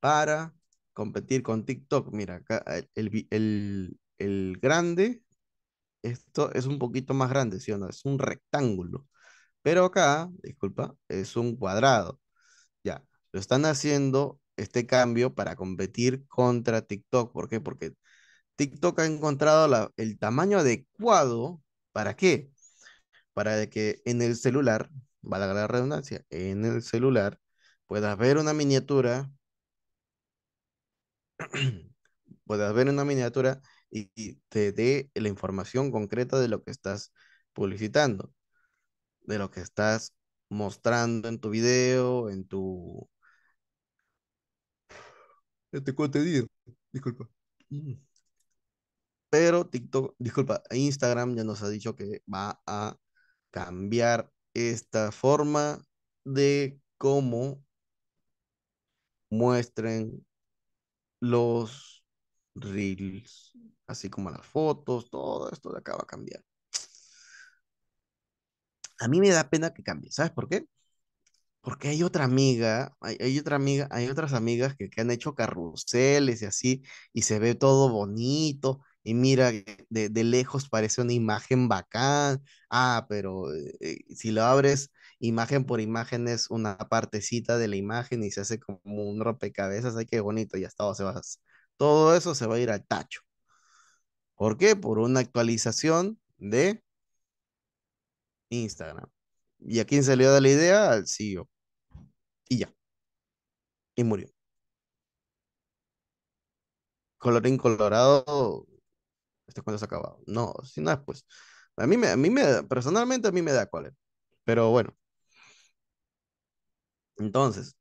Para competir con TikTok. Mira, acá eh, el, grande, esto es un poquito más grande, ¿sí o no? Es un rectángulo. Pero acá, disculpa, es un cuadrado. Ya, lo están haciendo este cambio para competir contra TikTok. ¿Por qué? Porque TikTok ha encontrado el tamaño adecuado. ¿Para qué? Para que en el celular, valga la redundancia, en el celular puedas ver una miniatura, puedas ver una miniatura y, te dé la información concreta de lo que estás publicitando, de lo que estás mostrando en tu video, en tu... Este contenido, disculpa. Mm. Pero TikTok, disculpa, Instagram ya nos ha dicho que va a cambiar esta forma de cómo muestren los reels, así como las fotos, todo esto de acá va a cambiar. A mí me da pena que cambie, ¿sabes por qué? Porque hay otra amiga, hay, otra amiga, hay otras amigas que, han hecho carruseles y así, y se ve todo bonito, y mira, de, lejos parece una imagen bacán, ah, pero eh, eh, si lo abres imagen por imagen es una partecita de la imagen y se hace como un rompecabezas, ay, qué bonito, ya está, se va, todo eso se va a ir al tacho. ¿Por qué? Por una actualización de Instagram. ¿Y a quién se le dio la idea? Al CEO. Y ya. Y murió. Colorín colorado, este cuento se ha acabado. No, si no es pues. A mí, me, a mí me, personalmente a mí me da color, Pero bueno, entonces,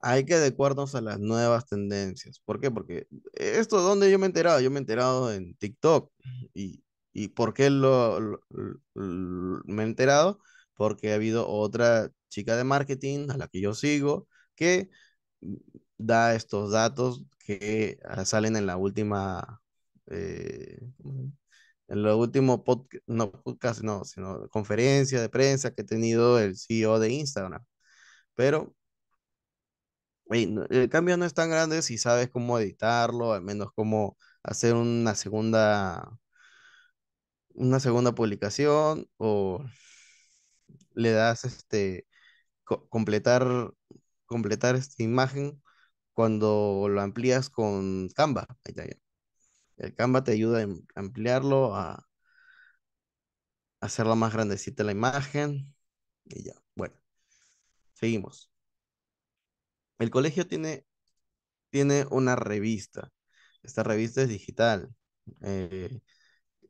hay que adecuarnos a las nuevas tendencias. ¿Por qué? Porque esto, ¿dónde yo me he enterado? Yo me he enterado en TikTok. ¿Y, y por qué lo, me he enterado? Porque ha habido otra chica de marketing a la que yo sigo que da estos datos que ah, salen en la última, eh, en lo último no podcast, no, sino conferencia de prensa que ha tenido el CEO de Instagram. Pero el cambio no es tan grande si sabes cómo editarlo, al menos cómo hacer una segunda, una segunda publicación o le das este completar completar esta imagen cuando lo amplías con Canva. El Canva te ayuda a ampliarlo, a hacerla más grandecita la imagen y ya. Bueno, Seguimos. El colegio tiene, tiene una revista. Esta revista es digital. Eh,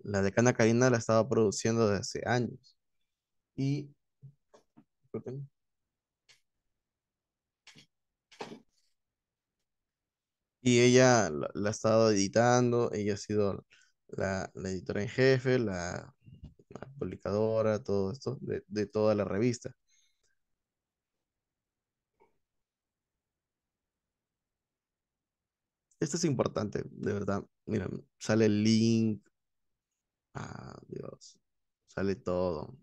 la decana Karina la estaba produciendo desde hace años. Y. Y ella la, ha estado editando, ella ha sido la, editora en jefe, la, publicadora, todo esto, de, toda la revista. esto es importante, de verdad. Mira, sale el link. Ah, Dios. Sale todo.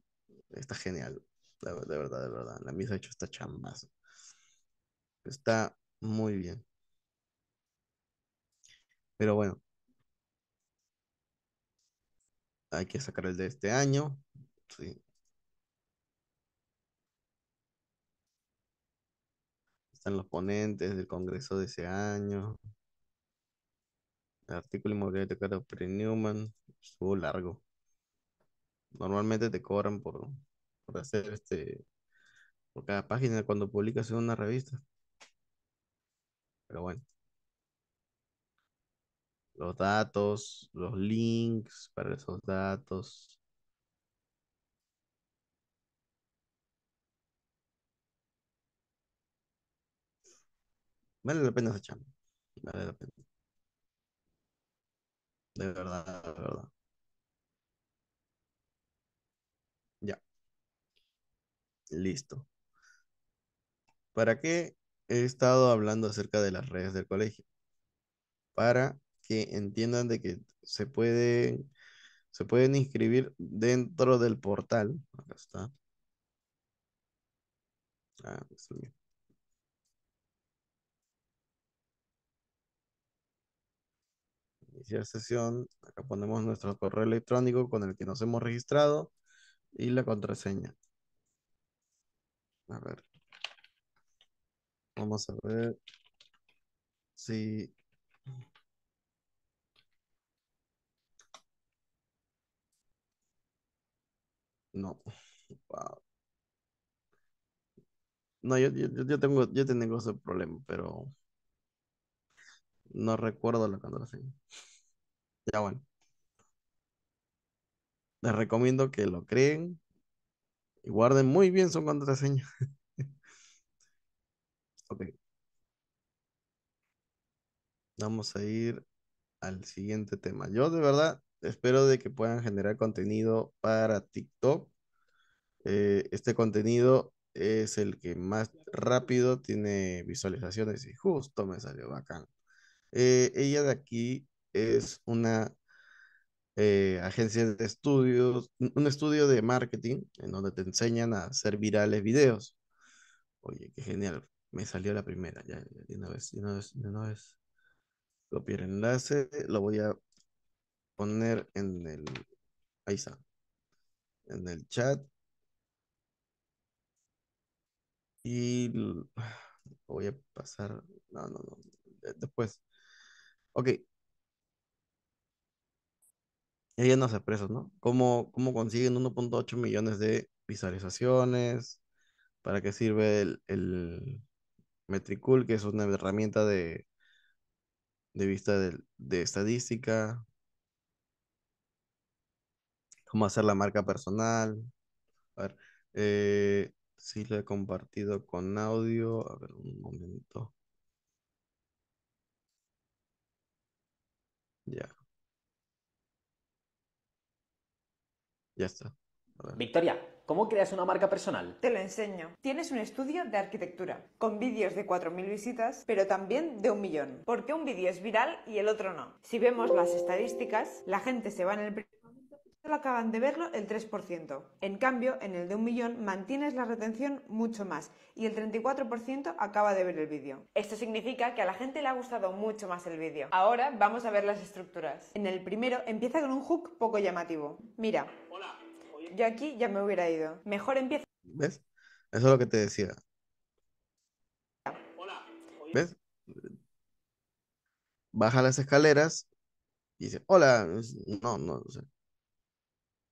Está genial. De, verdad, de verdad. La misa ha hecho esta chambazo. Está muy bien. Pero bueno. Hay que sacar el de este año. Sí. Están los ponentes del Congreso de ese año. Artículo inmobiliario de cada pre Newman. Estuvo largo. Normalmente te cobran por, por hacer este por cada página cuando publicas en una revista. Pero bueno. Los datos, los links para esos datos. Vale la pena esa Vale la pena. De verdad, de verdad. Ya, listo. ¿Para qué he estado hablando acerca de las redes del colegio? Para que entiendan de que se pueden, se pueden inscribir dentro del portal. Acá está. Ah, es bien. sesión, acá ponemos nuestro correo electrónico con el que nos hemos registrado y la contraseña. A ver. Vamos a ver si... No. Wow. No, yo, yo, yo, tengo, yo tengo ese problema, pero no recuerdo la contraseña. Ya bueno, les recomiendo que lo creen y guarden muy bien su contraseña. ok. Vamos a ir al siguiente tema. Yo de verdad espero de que puedan generar contenido para TikTok. Eh, este contenido es el que más rápido tiene visualizaciones y justo me salió bacán. Eh, ella de aquí es una eh, agencia de estudios, un estudio de marketing en donde te enseñan a hacer virales videos. Oye, qué genial. Me salió la primera, ya, ya de una vez, una vez, una vez. el enlace, lo voy a poner en el, ahí está, en el chat. Y voy a pasar, no, no, no, después. Ok, ya no se presos, ¿no? ¿Cómo, consiguen 1.8 millones de visualizaciones? ¿Para qué sirve el, el Metricool, que es una herramienta de, vista de, estadística? ¿Cómo hacer la marca personal? A ver, eh, si lo he compartido con audio. A ver, un momento. Ya. Ya está. Victoria, ¿cómo creas una marca personal? Te lo enseño. Tienes un estudio de arquitectura, con vídeos de 4.000 visitas, pero también de un millón. Porque un vídeo es viral y el otro no. Si vemos las estadísticas, la gente se va en el acaban de verlo el 3%. En cambio, en el de un millón mantienes la retención mucho más y el 34% acaba de ver el vídeo. Esto significa que a la gente le ha gustado mucho más el vídeo. Ahora vamos a ver las estructuras. En el primero empieza con un hook poco llamativo. Mira, Hola. yo aquí ya me hubiera ido. Mejor empieza... ¿Ves? Eso es lo que te decía. Hola. ¿Ves? Baja las escaleras y dice, hola, no, no, sé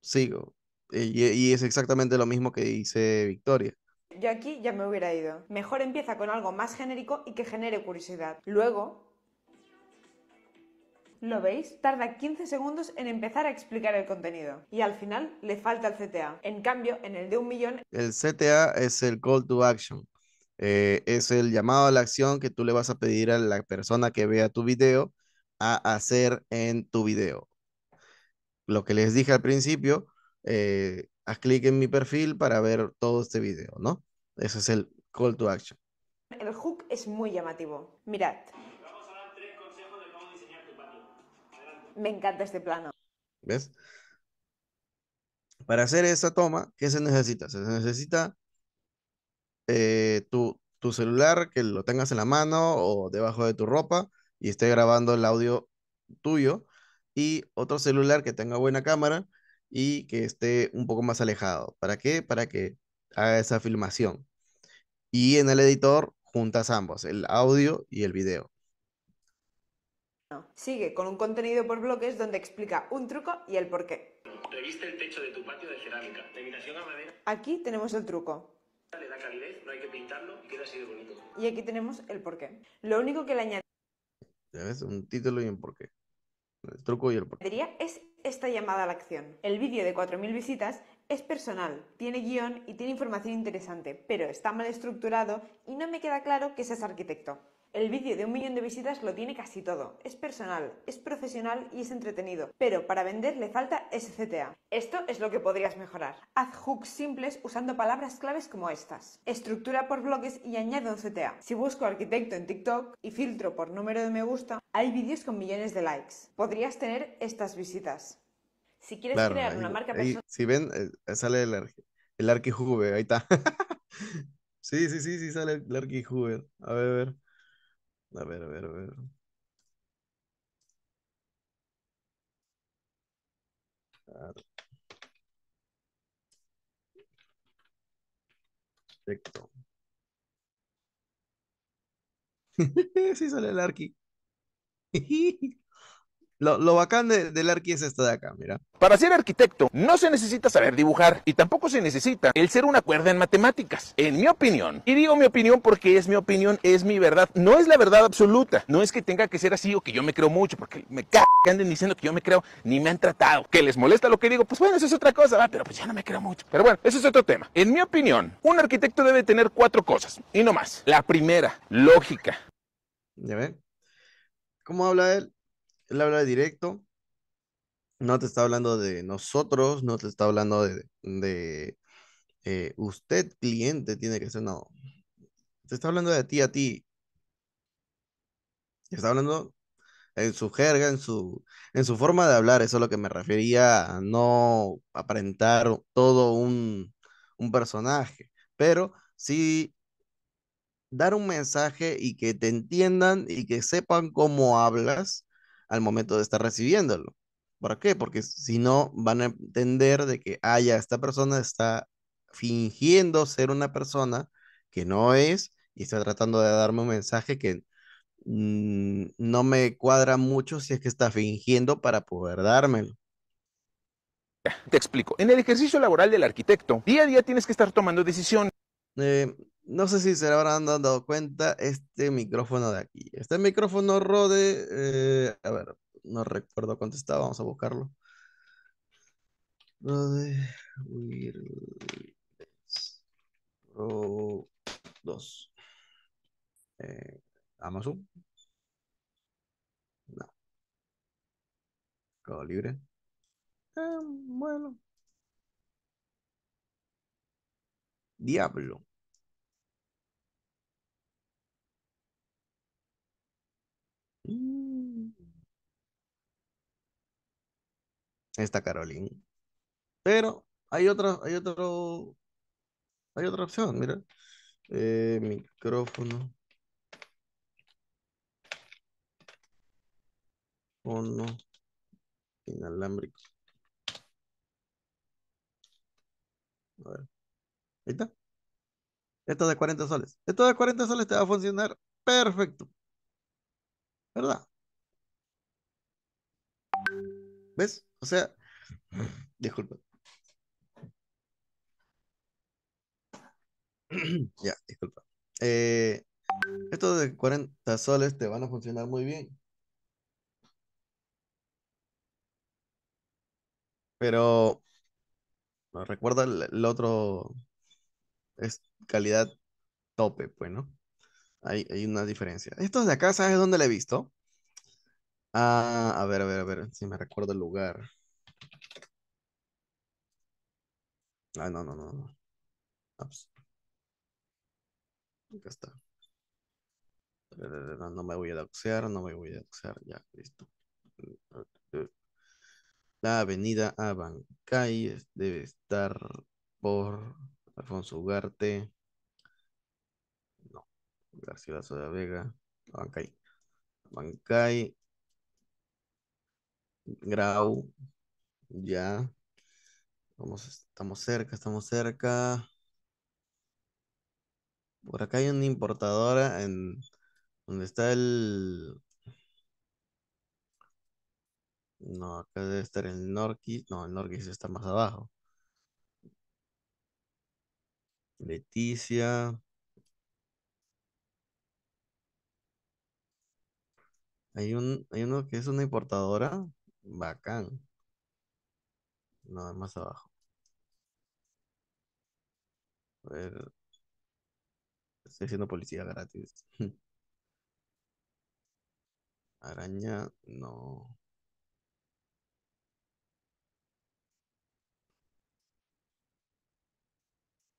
sigo. Eh, y, es exactamente lo mismo que dice Victoria. Yo aquí ya me hubiera ido. Mejor empieza con algo más genérico y que genere curiosidad. Luego, ¿Lo veis? Tarda 15 segundos en empezar a explicar el contenido. Y al final le falta el CTA. En cambio, en el de un millón... El CTA es el call to action. Eh, es el llamado a la acción que tú le vas a pedir a la persona que vea tu video a hacer en tu video lo que les dije al principio, eh, haz clic en mi perfil para ver todo este video, ¿no? Ese es el call to action. El hook es muy llamativo. Mirad. Vamos a dar tres consejos de cómo diseñar tu patio. Me encanta este plano. ¿Ves? Para hacer esa toma, ¿qué se necesita? Se necesita eh, tu celular, que lo tengas en la mano o debajo de tu ropa y esté grabando el audio tuyo y otro celular que tenga buena cámara y que esté un poco más alejado. ¿Para qué? Para que haga esa filmación. Y en el editor juntas ambos, el audio y el video. Sigue con un contenido por bloques donde explica un truco y el por qué. el techo de tu patio de cerámica, Aquí tenemos el truco. y aquí tenemos el porqué. Lo único que le añade... ¿Ya Un título y un por qué. El truco y el es esta llamada a la acción. El vídeo de 4.000 visitas es personal, tiene guión y tiene información interesante, pero está mal estructurado y no me queda claro que seas arquitecto. El vídeo de un millón de visitas lo tiene casi todo. Es personal, es profesional y es entretenido, pero para vender le falta SCTA. Esto es lo que podrías mejorar. Haz hooks simples usando palabras claves como estas. Estructura por bloques y añade un CTA. Si busco arquitecto en TikTok y filtro por número de me gusta, hay vídeos con millones de likes. Podrías tener estas visitas. Si quieres crear una marca personal... Si ven, eh, sale el, el ahí está. sí, sí, sí, sí, sale el arqui A ver, a ver. A ver, a ver, a ver. Ah. Perfecto. sí sale el arqui. Lo, bacán de, del arqui es esto de acá, mira. Para ser arquitecto no se necesita saber dibujar y tampoco se necesita el ser una cuerda en matemáticas, en mi opinión. Y digo mi opinión porque es mi opinión, es mi verdad. No es la verdad absoluta. No es que tenga que ser así o que yo me creo mucho, porque me Que anden diciendo que yo me creo, ni me han tratado. Que les molesta lo que digo, pues bueno, eso es otra cosa, pero pues ya no me creo mucho. Pero bueno, eso es otro tema. En mi opinión, un arquitecto debe tener cuatro cosas y no más. La primera, lógica. ¿Ya ven? ¿Cómo habla él? él habla directo, no te está hablando de nosotros, no te está hablando de, eh, usted cliente tiene que ser, no, te está hablando de ti a ti, te está hablando en su jerga, en su, en su forma de hablar, eso es lo que me refería no aparentar todo un, un personaje, pero sí dar un mensaje y que te entiendan y que sepan cómo hablas al momento de estar recibiéndolo. ¿Por qué? Porque si no, van a entender de que, ah, ya, esta persona está fingiendo ser una persona que no es y está tratando de darme un mensaje que mm, no me cuadra mucho si es que está fingiendo para poder dármelo. Te explico. En el ejercicio laboral del arquitecto, día a día tienes que estar tomando decisiones. Eh, no sé si se habrán dado cuenta este micrófono de aquí. Este micrófono Rode, eh, a ver, no recuerdo cuánto está, vamos a buscarlo. Rode Wireless Pro 2. Eh, Amazon. No. Código libre. Ah, bueno. Diablo. Mm. Está Caroline. Pero hay otra, hay otro, hay otra opción, mira. Eh, micrófono. O Inalámbrico. A ver. Ahí está. Esto de 40 soles. Esto de 40 soles te va a funcionar perfecto. ¿Verdad? ¿Ves? O sea, disculpa. ya, disculpa. Eh, estos de 40 soles te van a funcionar muy bien. Pero recuerda el otro es calidad tope, pues, ¿no? Hay, una diferencia. es de acá, ¿sabes dónde la he visto? Ah, a ver, a ver, a ver, si me recuerdo el lugar. Ah, no, no, no, no. Ah, Ups. Pues. Acá está. No, me voy a doxear, no me voy a doxear, ya, listo. La avenida Abancay debe estar por Alfonso Ugarte ciudad de la Vega, Bancay. Bancay, Grau, ya. Vamos, estamos cerca, estamos cerca. Por acá hay una importadora en donde está el. No, acá debe estar el Norquis. No, el Norquis está más abajo. Leticia. Hay un, hay uno que es una importadora. Bacán. No, más abajo. A ver, estoy haciendo policía gratis. Araña, no.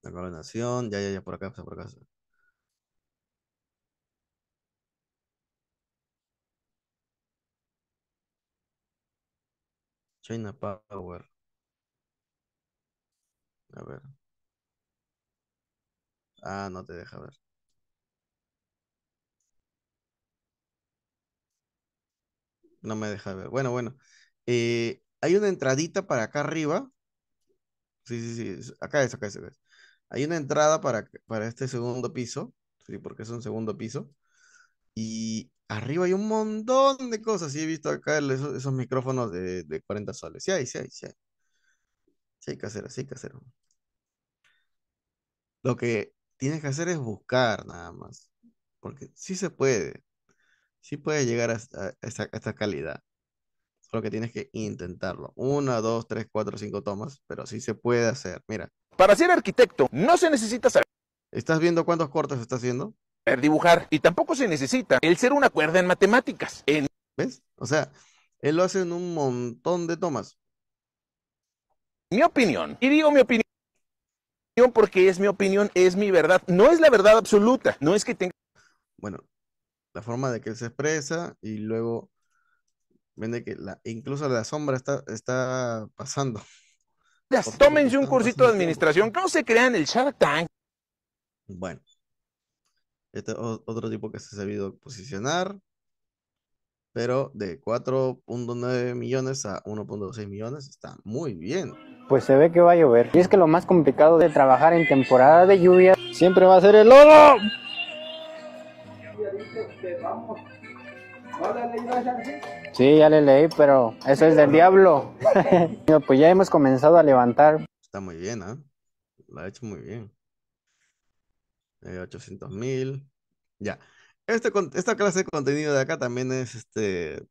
La coronación, ya, ya, ya, por acá, por acá. China Power. A ver. Ah, no te deja ver. No me deja ver. Bueno, bueno. Eh, hay una entradita para acá arriba. Sí, sí, sí. Acá es, acá es, acá es. Hay una entrada para, para este segundo piso. Sí, porque es un segundo piso. Y arriba hay un montón de cosas. Sí, he visto acá esos, micrófonos de, de, 40 soles. Sí hay, sí hay, sí hay. Sí hay que hacer, sí hay que hacer. Lo que tienes que hacer es buscar nada más. Porque sí se puede. Sí puede llegar a, esta, calidad. Solo que tienes que intentarlo. Una, dos, tres, cuatro, cinco tomas. Pero sí se puede hacer. Mira. Para ser arquitecto no se necesita saber. ¿Estás viendo cuántos cortes está haciendo? dibujar y tampoco se necesita el ser una cuerda en matemáticas. En... ¿Ves? O sea, él lo hace en un montón de tomas. Mi opinión, y digo mi opinión porque es mi opinión, es mi verdad, no es la verdad absoluta, no es que tenga... Bueno, la forma de que él se expresa y luego vende que la, incluso la sombra está, está pasando. Tómense un cursito de administración, ¿Cómo se crean el Shark Tank. Bueno, este otro tipo que se ha sabido posicionar. Pero de 4.9 millones a 1.6 millones está muy bien. Pues se ve que va a llover. Y es que lo más complicado de trabajar en temporada de lluvia siempre va a ser el lodo. Sí, ya le leí, pero eso es del diablo. pues ya hemos comenzado a levantar. Está muy bien, ¿ah? La ha hecho muy bien. 800 eh, mil. Ya. Este, esta clase de contenido de acá también es este.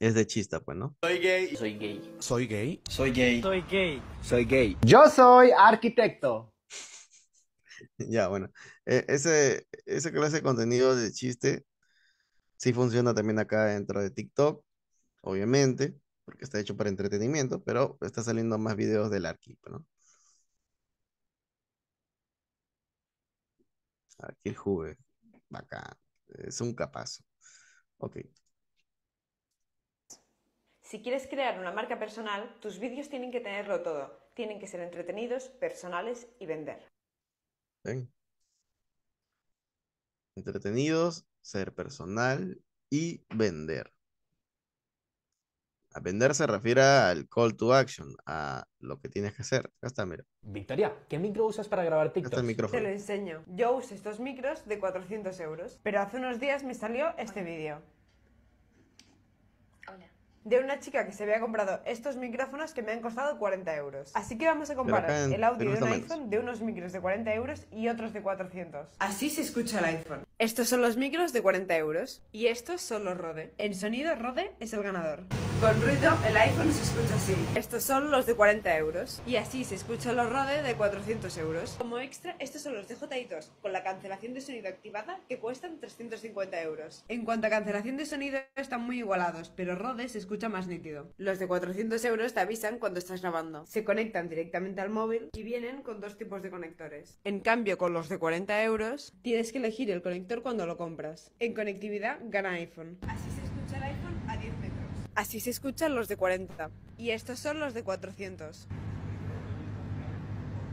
Es de chista, pues, ¿no? Soy gay. Soy gay. Soy gay. Soy gay. Soy gay. Soy gay. Yo soy arquitecto. ya, bueno. Eh, ese, esa clase de contenido de chiste sí funciona también acá dentro de TikTok, obviamente, porque está hecho para entretenimiento, pero está saliendo más videos del arquitecto, ¿no? Aquí el Juve. Bacán. Es un capazo. Ok. Si quieres crear una marca personal, tus vídeos tienen que tenerlo todo. Tienen que ser entretenidos, personales y vender. Entretenidos, ser personal y vender. A vender se refiere al call to action, a lo que tienes que hacer. mira. Victoria, ¿qué micro usas para grabar TikTok? Este micrófono. Te lo enseño. Yo uso estos micros de 400 euros, pero hace unos días me salió este vídeo. Hola. De una chica que se había comprado estos micrófonos que me han costado 40 euros. Así que vamos a comparar el audio de un iPhone de unos micros de 40 euros y otros de 400. Así se escucha el iPhone. Estos son los micros de 40 euros y estos son los Rode. En sonido Rode es el ganador con ruido, el iPhone se escucha así. Estos son los de 40 euros. Y así se escuchan los Rode de 400 euros. Como extra, estos son los DJI-2 con la cancelación de sonido activada que cuestan 350 euros. En cuanto a cancelación de sonido, están muy igualados, pero Rode se escucha más nítido. Los de 400 euros te avisan cuando estás grabando. Se conectan directamente al móvil y vienen con dos tipos de conectores. En cambio, con los de 40 euros, tienes que elegir el conector cuando lo compras. En conectividad, gana iPhone. Así se escuchan los de 40. Y estos son los de 400.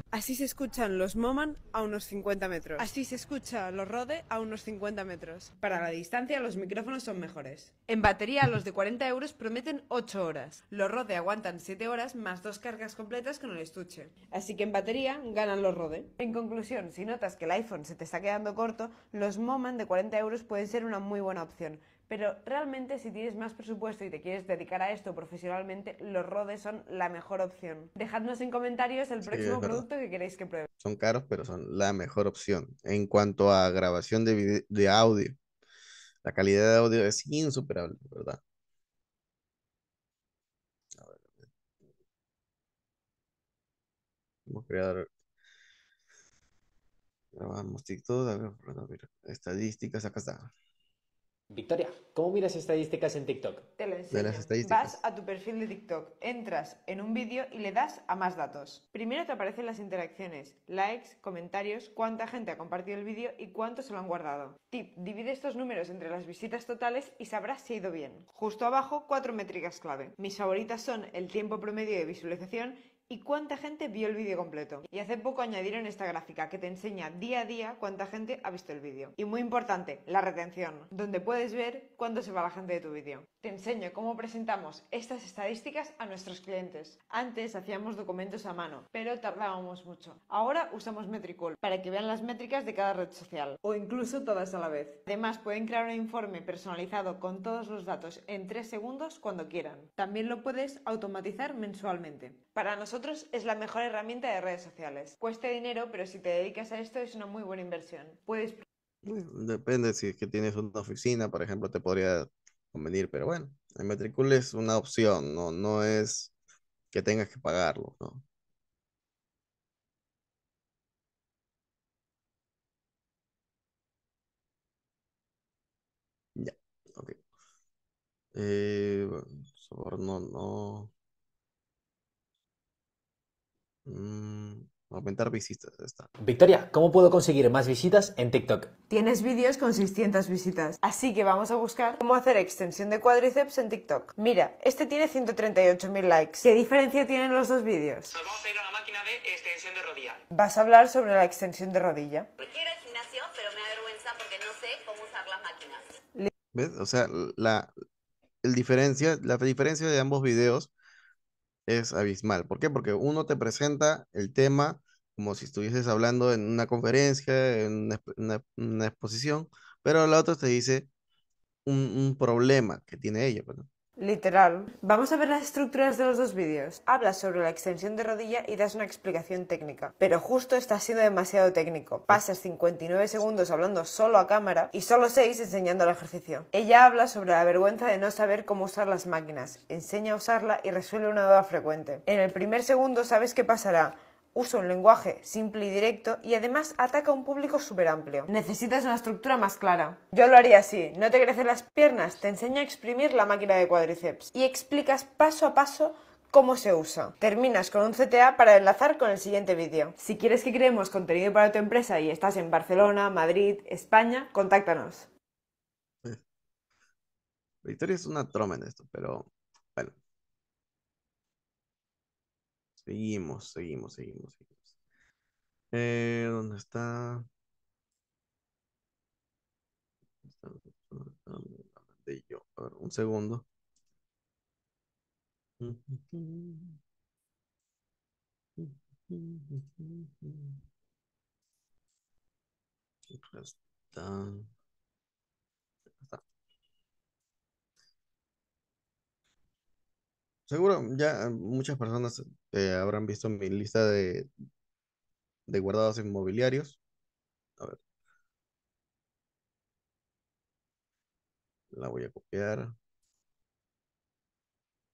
Así se escuchan los Moman a unos 50 metros. Así se escucha los Rode a unos 50 metros. Para la distancia los micrófonos son mejores. En batería los de 40 euros prometen 8 horas. Los Rode aguantan 7 horas más dos cargas completas con el estuche. Así que en batería ganan los Rode. En conclusión, si notas que el iPhone se te está quedando corto, los Moman de 40 euros pueden ser una muy buena opción pero realmente si tienes más presupuesto y te quieres dedicar a esto profesionalmente, los rodes son la mejor opción. Dejadnos en comentarios el próximo producto que queréis que pruebe. Son caros, pero son la mejor opción. En cuanto a grabación de, audio, la calidad de audio es insuperable, ¿verdad? A ver. Vamos a grabamos TikTok, a ver, estadísticas, acá está. Victoria, ¿cómo miras estadísticas en TikTok? Te lo enseño. estadísticas. Vas a tu perfil de TikTok, entras en un vídeo y le das a más datos. Primero te aparecen las interacciones, likes, comentarios, cuánta gente ha compartido el vídeo y cuánto se lo han guardado. Tip, divide estos números entre las visitas totales y sabrás si ha ido bien. Justo abajo, cuatro métricas clave. Mis favoritas son el tiempo promedio de visualización y cuánta gente vio el vídeo completo. Y hace poco añadieron esta gráfica que te enseña día a día cuánta gente ha visto el vídeo. Y muy importante, la retención, donde puedes ver cuándo se va la gente de tu vídeo. Te enseño cómo presentamos estas estadísticas a nuestros clientes. Antes hacíamos documentos a mano, pero tardábamos mucho. Ahora usamos Metricool para que vean las métricas de cada red social o incluso todas a la vez. Además, pueden crear un informe personalizado con todos los datos en 3 segundos cuando quieran. También lo puedes automatizar mensualmente. Para nosotros es la mejor herramienta de redes sociales. Cueste dinero, pero si te dedicas a esto es una muy buena inversión. Puedes... Pues, depende, si es que tienes una oficina, por ejemplo, te podría convenir, pero bueno, el matricul es una opción, no, no es que tengas que pagarlo, Ya, ok. Eh, no. Mm, aumentar visitas. Victoria, ¿cómo puedo conseguir más visitas en TikTok? Tienes vídeos con 600 visitas, así que vamos a buscar cómo hacer extensión de cuádriceps en TikTok. Mira, este tiene 138.000 likes. ¿Qué diferencia tienen los dos vídeos? Nos vamos a ir a la máquina de extensión de rodilla. Vas a hablar sobre la extensión de rodilla. pero me porque no sé cómo usar ¿Ves? O sea, la, el diferencia, la diferencia de ambos vídeos es abismal. ¿Por qué? Porque uno te presenta el tema como si estuvieses hablando en una conferencia, en una, exposición, pero la otra te dice un, problema que tiene ella. Pues, Literal. Vamos a ver las estructuras de los dos vídeos. Habla sobre la extensión de rodilla y das una explicación técnica, pero justo está siendo demasiado técnico. Pasas 59 segundos hablando solo a cámara y solo 6 enseñando el ejercicio. Ella habla sobre la vergüenza de no saber cómo usar las máquinas, enseña a usarla y resuelve una duda frecuente. En el primer segundo sabes qué pasará, usa un lenguaje simple y directo y además ataca a un público súper amplio. Necesitas una estructura más clara. Yo lo haría así, no te crecen las piernas, te enseño a exprimir la máquina de cuádriceps y explicas paso a paso cómo se usa. Terminas con un CTA para enlazar con el siguiente vídeo. Si quieres que creemos contenido para tu empresa y estás en Barcelona, Madrid, España, contáctanos. Victoria es una troma en esto, pero Seguimos, seguimos, seguimos, seguimos. Eh, ¿Dónde está? yo? un segundo. Seguro ya eh, muchas personas eh, habrán visto mi lista de, de guardados inmobiliarios. A ver. La voy a copiar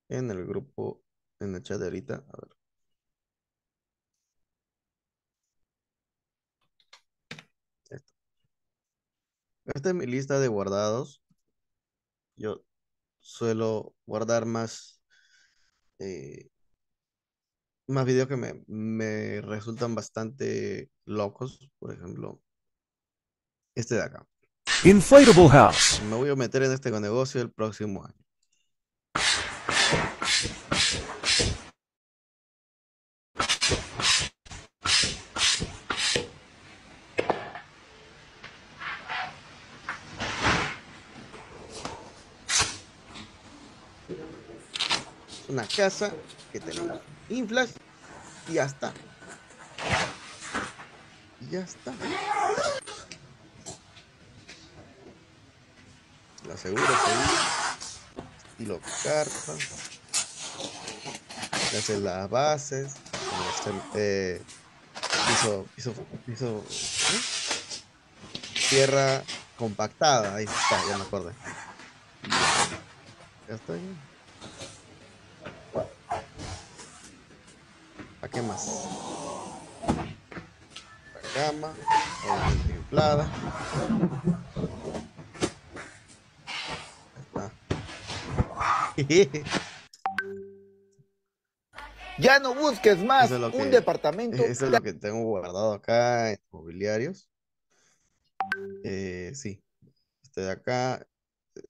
en el grupo, en el chat de ahorita. A ver. Esto. Esta es mi lista de guardados. Yo suelo guardar más eh, más videos que me, me resultan bastante locos, por ejemplo, este de acá. Inflatable House. Me voy a meter en este negocio el próximo año. Una casa que inflas y ya está. Y ya está. La segura y lo carpa. Le se las bases. Eh, hizo, piso, piso, piso ¿eh? Tierra compactada. Ahí está, ya me acuerdo. Ya está. Ya. qué más? La cama, Ya no busques más un departamento. Eso es lo que tengo guardado acá en mobiliarios. Eh, sí, este de acá. Eh,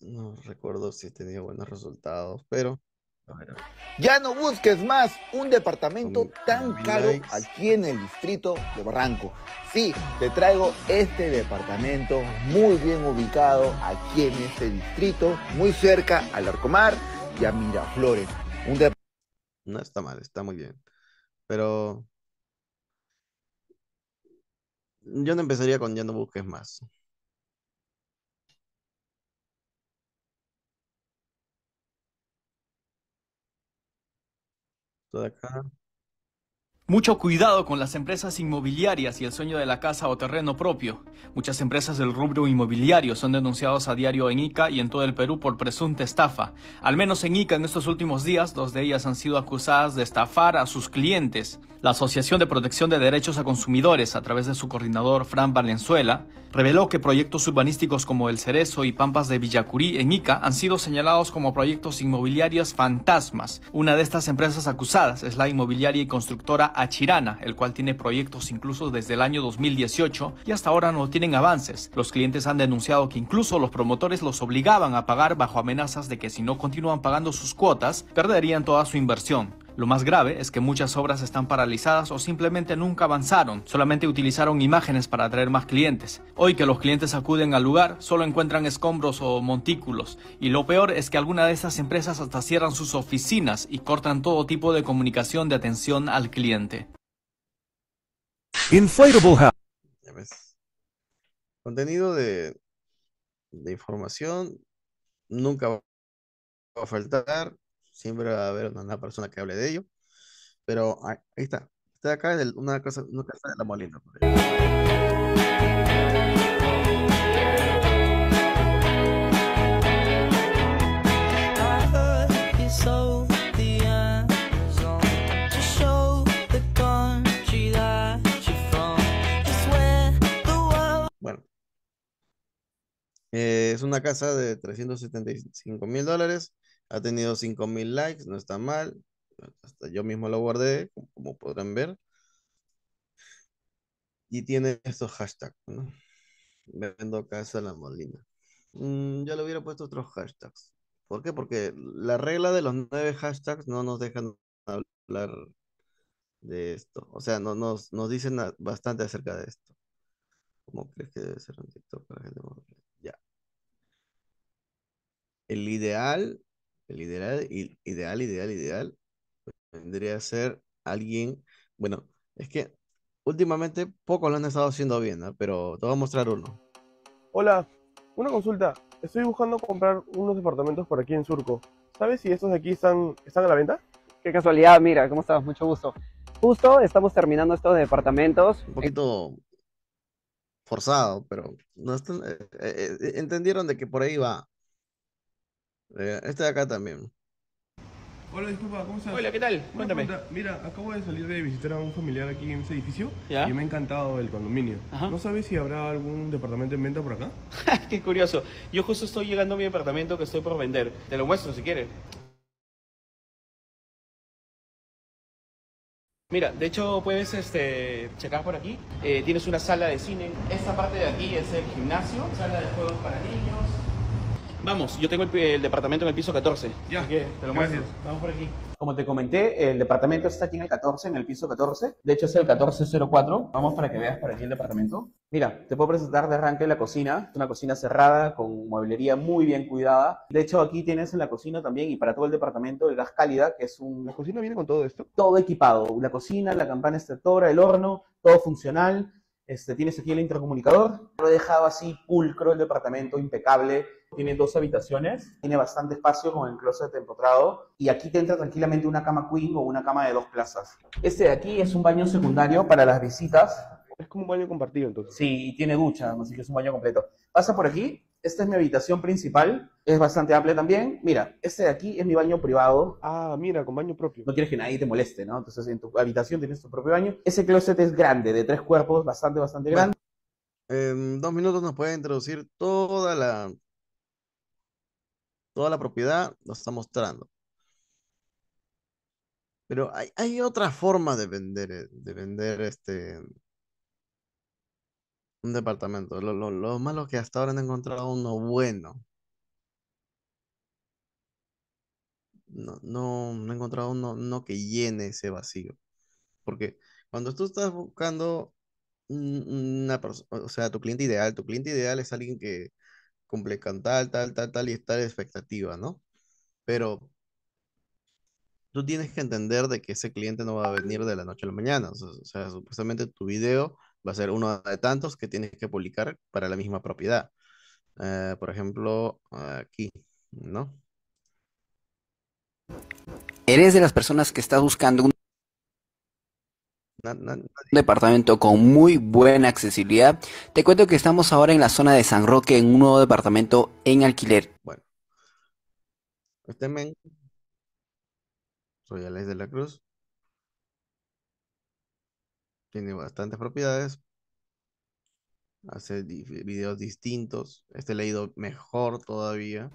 no recuerdo si he tenido buenos resultados, pero ya no busques más un departamento tan caro aquí en el distrito de Barranco. Sí, te traigo este departamento muy bien ubicado aquí en este distrito, muy cerca al Arcomar y a Miraflores. Un no está mal, está muy bien. Pero yo no empezaría con ya no busques más. acá. Mucho cuidado con las empresas inmobiliarias y el sueño de la casa o terreno propio. Muchas empresas del rubro inmobiliario son denunciadas a diario en Ica y en todo el Perú por presunta estafa. Al menos en Ica en estos últimos días, dos de ellas han sido acusadas de estafar a sus clientes. La Asociación de Protección de Derechos a Consumidores, a través de su coordinador Fran Valenzuela, reveló que proyectos urbanísticos como El Cerezo y Pampas de Villacurí en Ica han sido señalados como proyectos inmobiliarios fantasmas. Una de estas empresas acusadas es la inmobiliaria y constructora Achirana, el cual tiene proyectos incluso desde el año 2018 y hasta ahora no tienen avances. Los clientes han denunciado que incluso los promotores los obligaban a pagar bajo amenazas de que si no continúan pagando sus cuotas, perderían toda su inversión. Lo más grave es que muchas obras están paralizadas o simplemente nunca avanzaron, solamente utilizaron imágenes para atraer más clientes. Hoy que los clientes acuden al lugar, solo encuentran escombros o montículos. Y lo peor es que algunas de estas empresas hasta cierran sus oficinas y cortan todo tipo de comunicación de atención al cliente. Inflatable Contenido de, de información nunca va a faltar. Siempre va a haber una, persona que hable de ello. Pero ahí, está. Está acá es una, casa, una casa de la molina. Bueno, eh, es una casa de 375 mil dólares ha tenido 5000 likes, no está mal. Hasta yo mismo lo guardé, como, podrán ver. Y tiene estos hashtags, ¿no? Vendo casa la molina. Mm, yo le hubiera puesto otros hashtags. ¿Por qué? Porque la regla de los nueve hashtags no nos dejan hablar de esto. O sea, no, nos, nos dicen bastante acerca de esto. ¿Cómo crees que debe ser un TikTok para gente? Ya. El ideal el ideal, ideal, ideal, ideal vendría a ser alguien, bueno, es que últimamente pocos lo han estado haciendo bien, pero te voy a mostrar uno. Hola, una consulta. Estoy buscando comprar unos departamentos por aquí en Surco. ¿Sabes si estos de aquí están, están a la venta? Qué casualidad, mira, ¿cómo estás? Mucho gusto. Justo estamos terminando estos departamentos. Un poquito forzado, pero no están, eh, eh, eh, entendieron de que por ahí va. Eh, este de acá también. Hola, disculpa, ¿cómo estás? Hola, ¿qué tal? Cuéntame. Mira, acabo de salir de visitar a un familiar aquí en ese edificio y me ha encantado el condominio. ¿No sabes si habrá algún departamento en venta por acá? Qué curioso. Yo justo estoy llegando a mi departamento que estoy por vender. Te lo muestro si quieres. Mira, de hecho puedes este, checar por aquí. Eh, tienes una sala de cine. Esta parte de aquí es el gimnasio, sala de juegos para niños. Vamos, yo tengo el, departamento en el piso 14. Ya, qué, te lo muestro. Vamos por aquí. Como te comenté, el departamento está aquí en el 14, en el piso 14. De hecho, es el 1404. Vamos para que veas por aquí el departamento. Mira, te puedo presentar de arranque la cocina. Es una cocina cerrada con mueblería muy bien cuidada. De hecho, aquí tienes en la cocina también y para todo el departamento el gas cálida, que es un... ¿La cocina viene con todo esto? Todo equipado. La cocina, la campana extractora, el horno, todo funcional. Este, tienes aquí el intercomunicador. Lo he dejado así pulcro el departamento, impecable tiene dos habitaciones, tiene bastante espacio con el closet empotrado y aquí te entra tranquilamente una cama queen o una cama de dos plazas. Este de aquí es un baño secundario para las visitas. Es como un baño compartido entonces. Sí, y tiene ducha, así que es un baño completo. Pasa por aquí, esta es mi habitación principal, es bastante amplia también. Mira, este de aquí es mi baño privado. Ah, mira, con baño propio. No quieres que nadie te moleste, ¿no? Entonces en tu habitación tienes tu propio baño. Ese closet es grande, de tres cuerpos, bastante, bastante grande. en dos minutos nos puede introducir toda la Toda la propiedad lo está mostrando. Pero hay, otra forma de vender, eh, de vender este un departamento. Lo, malo es que hasta ahora no he encontrado uno bueno. No, no, he encontrado uno, uno que llene ese vacío. Porque cuando tú estás buscando una persona, o sea, tu cliente ideal, tu cliente ideal es alguien que cumple con tal, tal, tal, tal y estar expectativa, ¿no? Pero tú tienes que entender de que ese cliente no va a venir de la noche a la mañana. O sea, supuestamente tu video va a ser uno de tantos que tienes que publicar para la misma propiedad. Eh, por ejemplo, aquí, ¿no? ¿Eres de las personas que está buscando un un Departamento con muy buena accesibilidad. Te cuento que estamos ahora en la zona de San Roque, en un nuevo departamento en alquiler. Bueno. Este men. Soy Alex de la Cruz. Tiene bastantes propiedades. Hace videos distintos. Este leído mejor todavía.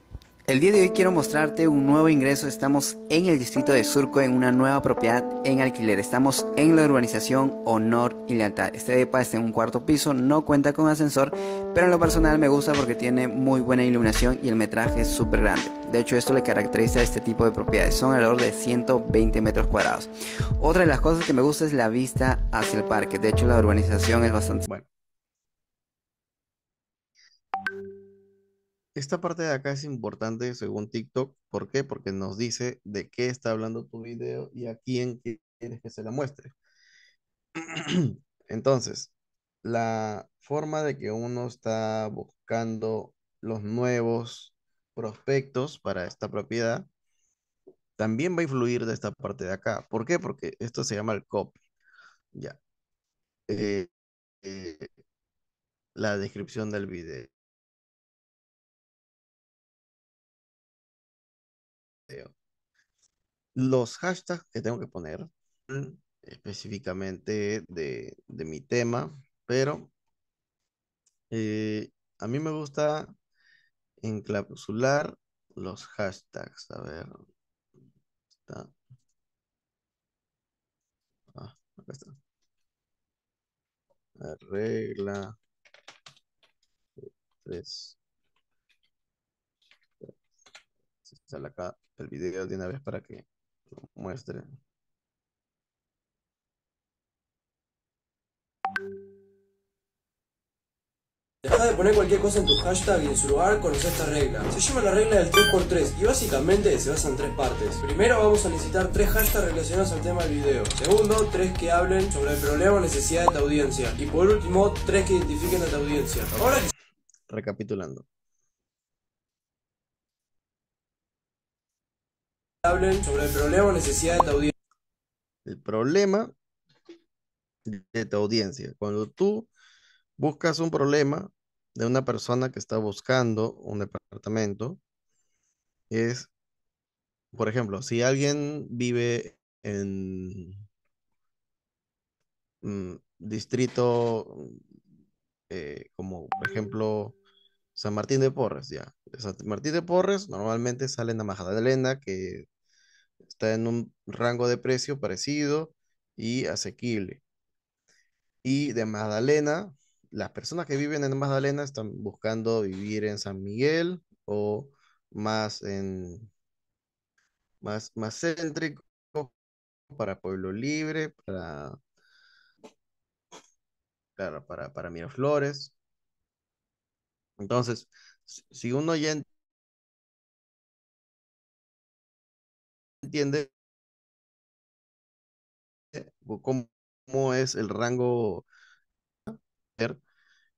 El día de hoy quiero mostrarte un nuevo ingreso. Estamos en el distrito de Surco en una nueva propiedad en alquiler. Estamos en la urbanización Honor y Lealtad. Este depa está en un cuarto piso, no cuenta con ascensor, pero en lo personal me gusta porque tiene muy buena iluminación y el metraje es súper grande. De hecho, esto le caracteriza a este tipo de propiedades. Son alrededor de 120 metros cuadrados. Otra de las cosas que me gusta es la vista hacia el parque. De hecho, la urbanización es bastante... buena. esta parte de acá es importante según TikTok. ¿Por qué? Porque nos dice de qué está hablando tu video y a quién quieres que se la muestre. Entonces, la forma de que uno está buscando los nuevos prospectos para esta propiedad también va a influir de esta parte de acá. ¿Por qué? Porque esto se llama el copy. Ya. Eh, eh, la descripción del video. los hashtags que tengo que poner mm, específicamente de, mi tema, pero eh, a mí me gusta encapsular los hashtags. A ver. Está. Ah, acá está. regla tres. Sale acá el video de una vez para que muestre. Deja de poner cualquier cosa en tu hashtag y en su lugar conoce esta regla. Se llama la regla del 3x3 y básicamente se basa en tres partes. Primero vamos a necesitar tres hashtags relacionados al tema del video. Segundo, tres que hablen sobre el problema o necesidad de tu audiencia. Y por último, tres que identifiquen a tu audiencia. Ahora Recapitulando. Hablen sobre el problema o necesidad de tu audiencia. El problema de tu audiencia. Cuando tú buscas un problema de una persona que está buscando un departamento, es, por ejemplo, si alguien vive en mm, distrito, eh, como por ejemplo, San Martín de Porres, ya. San Martín de Porres normalmente salen a Magdalena, que está en un rango de precio parecido y asequible. Y de Magdalena, las personas que viven en Magdalena están buscando vivir en San Miguel o más en más, más céntrico para Pueblo Libre, para Miraflores. Entonces, si uno ya entiende cómo es el rango,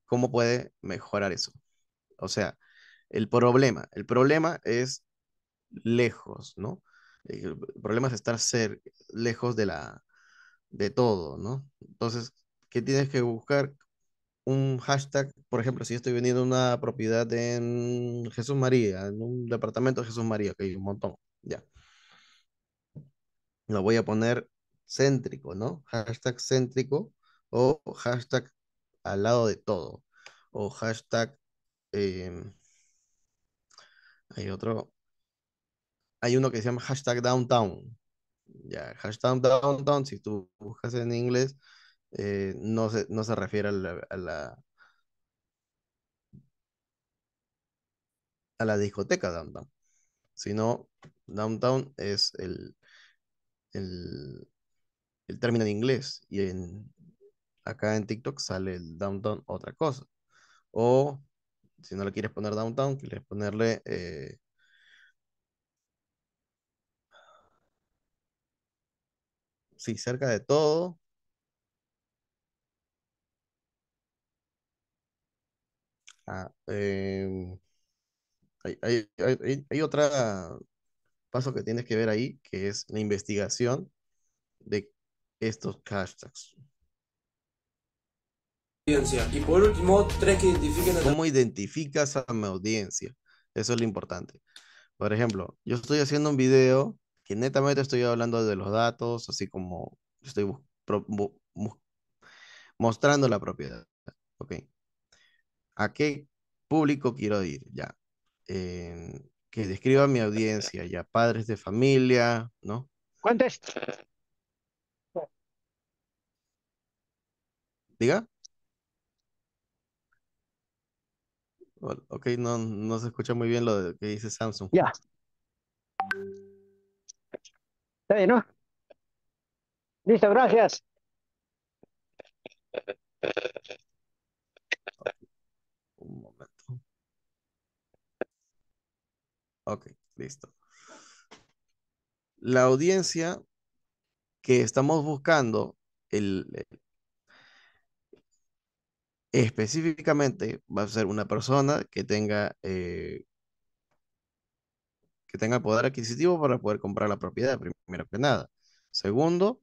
cómo puede mejorar eso. O sea, el problema, el problema es lejos, ¿no? Eh, el problema es estar ser, lejos de la de todo, ¿no? Entonces, ¿qué tienes que buscar? un hashtag, por ejemplo, si estoy vendiendo una propiedad en Jesús María, en un departamento de Jesús María, que hay un montón, ya. Lo voy a poner céntrico, ¿no? Hashtag céntrico o hashtag al lado de todo o hashtag em, hay otro hay uno que se llama hashtag downtown ya hashtag downtown si tú buscas en inglés eh, no, se, no se refiere a la, a la, discoteca downtown, sino downtown es el, el, término en inglés y en, acá en TikTok sale el downtown otra cosa. O si no le quieres poner downtown, quieres ponerle... Eh, sí, cerca de todo, Ah, em, hay, hay, otro paso que tienes que ver ahí, que es la investigación de estos hashtags. Y por último, tres que identifiquen. A... ¿Cómo identificas a mi audiencia? Eso es lo importante. Por ejemplo, yo estoy haciendo un video que netamente estoy hablando de los datos, así como estoy mostrando la propiedad. Okay a qué público quiero ir, ya. Em, que describa mi audiencia, ya, padres de familia, ¿no? ¿Cuántos? Diga. Ok, no, no se escucha muy bien lo que dice Samsung. Ya. Está bien, ¿no? Listo, gracias momento. Ok, listo. La audiencia que estamos buscando, el, específicamente va a ser una persona que tenga, eh, que tenga poder adquisitivo para poder comprar la propiedad, primero que nada. Segundo,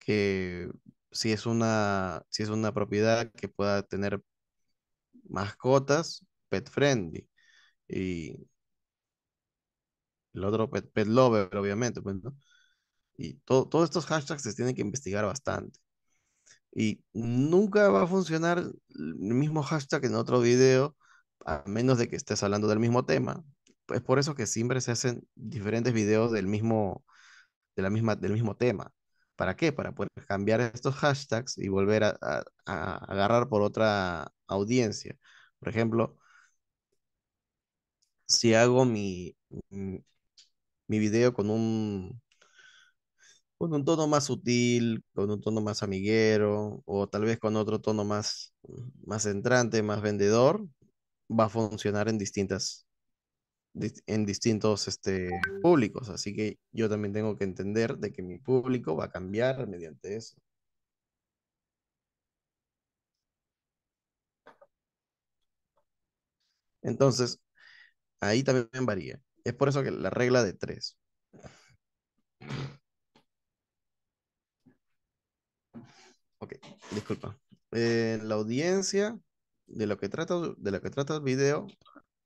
que si es una, si es una propiedad que pueda tener mascotas pet friendly. Y el otro pet, lover, obviamente, pues, Y todos estos hashtags se tienen que investigar bastante. Y nunca va a funcionar el mismo hashtag en otro video, a menos de que estés hablando del mismo tema. Es por eso que siempre se hacen diferentes videos del mismo, de la misma, del mismo tema. ¿Para qué? Para poder cambiar estos hashtags y volver a agarrar por otra, audiencia. Por ejemplo, si hago mi, mm, mi, video con un, con un tono más sutil, con un tono más amiguero, o tal vez con otro tono más, más entrante, más vendedor, va a funcionar en distintas en distintos este, públicos, así que yo también tengo que entender de que mi público va a cambiar mediante eso. Entonces, ahí también varía. Es por eso que la regla de tres. Ok, disculpa. Eh, la audiencia de lo que trata de lo que trata el video.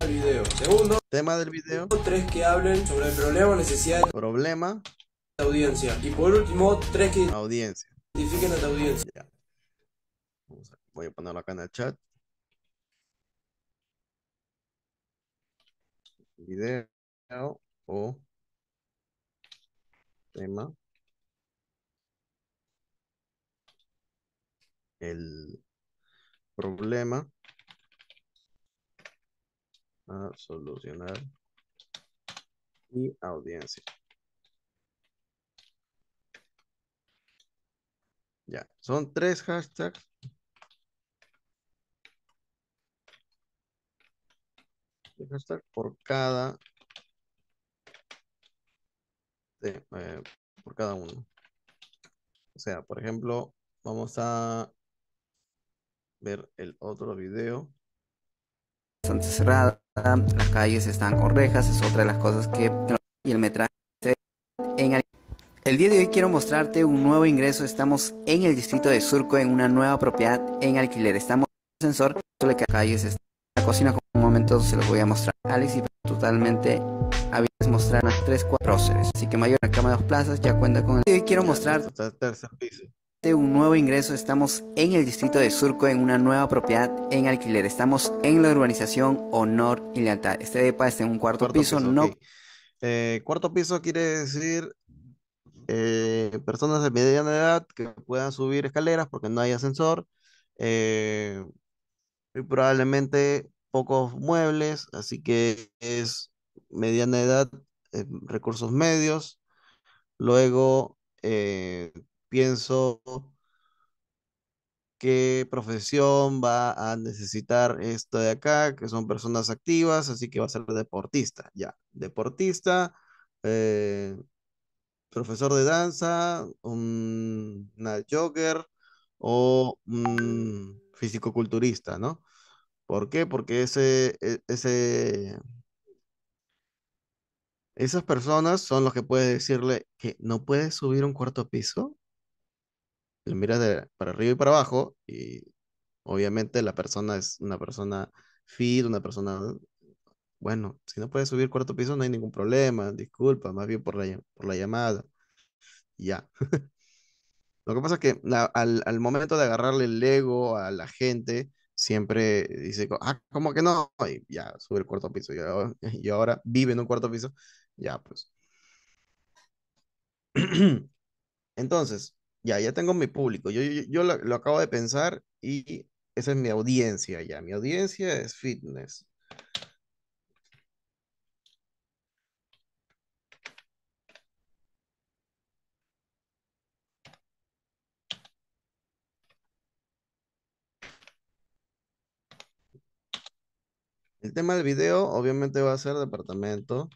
video. Segundo. Tema del video. Tres que hablen sobre el problema, necesidad. Problema. La audiencia. Y por último, tres que. Audiencia. Identifiquen a la audiencia. voy a ponerlo acá en el chat. video o tema. El problema a solucionar y audiencia. Ya, son tres hashtags por cada eh, por cada uno. O sea, por ejemplo, vamos a ver el otro video. Bastante cerrada, las calles están con rejas, es otra de las cosas que... Y el metraje en el... día de hoy quiero mostrarte un nuevo ingreso. Estamos en el distrito de Surco, en una nueva propiedad en alquiler. Estamos en el ascensor, calles la cocina con momento se los voy a mostrar. Alex y totalmente habías mostrar tres, tres cuatro Así que mayor a cama de dos plazas ya cuenta con el. quiero mostrar un nuevo ingreso. Estamos en el distrito de Surco en una nueva propiedad en alquiler. Estamos en la urbanización Honor y Lealtad. Este depa está en un cuarto, piso, no. Eh, cuarto piso quiere decir eh, personas de mediana edad que puedan subir escaleras porque no hay ascensor. Eh, y probablemente pocos muebles, así que es mediana edad, eh, recursos medios. Luego eh, pienso qué profesión va a necesitar esto de acá, que son personas activas, así que va a ser deportista, ya. Deportista, eh, profesor de danza, un, una o un culturista, ¿no? ¿Por qué? Porque ese, e, ese, esas personas son los que pueden decirle que no puedes subir un cuarto piso. mira miras de, para arriba y para abajo y obviamente la persona es una persona fit, una persona... Bueno, si no puedes subir cuarto piso no hay ningún problema, disculpa, más bien por la, por la llamada. Ya. Lo que pasa es que al, al momento de agarrarle el ego a la gente, siempre dice, ah, ¿cómo que no? Y ya sube el cuarto piso. Y ahora, vive en un cuarto piso. Ya, pues. Entonces, ya, ya tengo mi público. Yo, yo, lo, acabo de pensar y esa es mi audiencia ya. Mi audiencia es fitness. El tema del video obviamente va a ser departamento.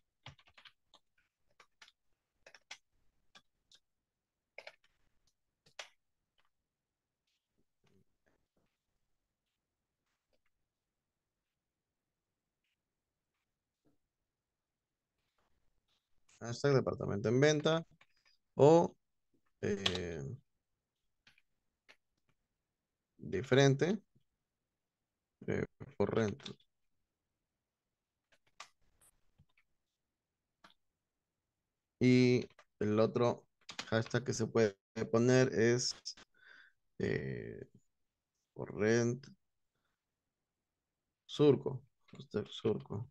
Hashtag departamento en venta o eh, diferente eh, por renta. Y el otro hashtag que se puede poner es eh, por rent surco. surco.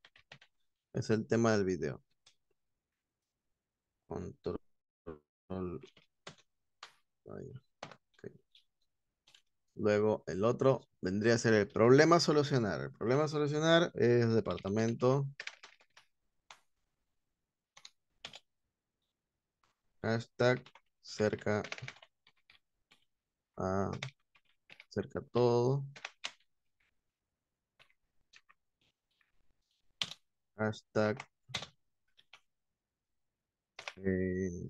Es el tema del video. Control. Luego el otro vendría a ser el problema a solucionar. El problema a solucionar es departamento Hashtag cerca a cerca todo. Hashtag eh,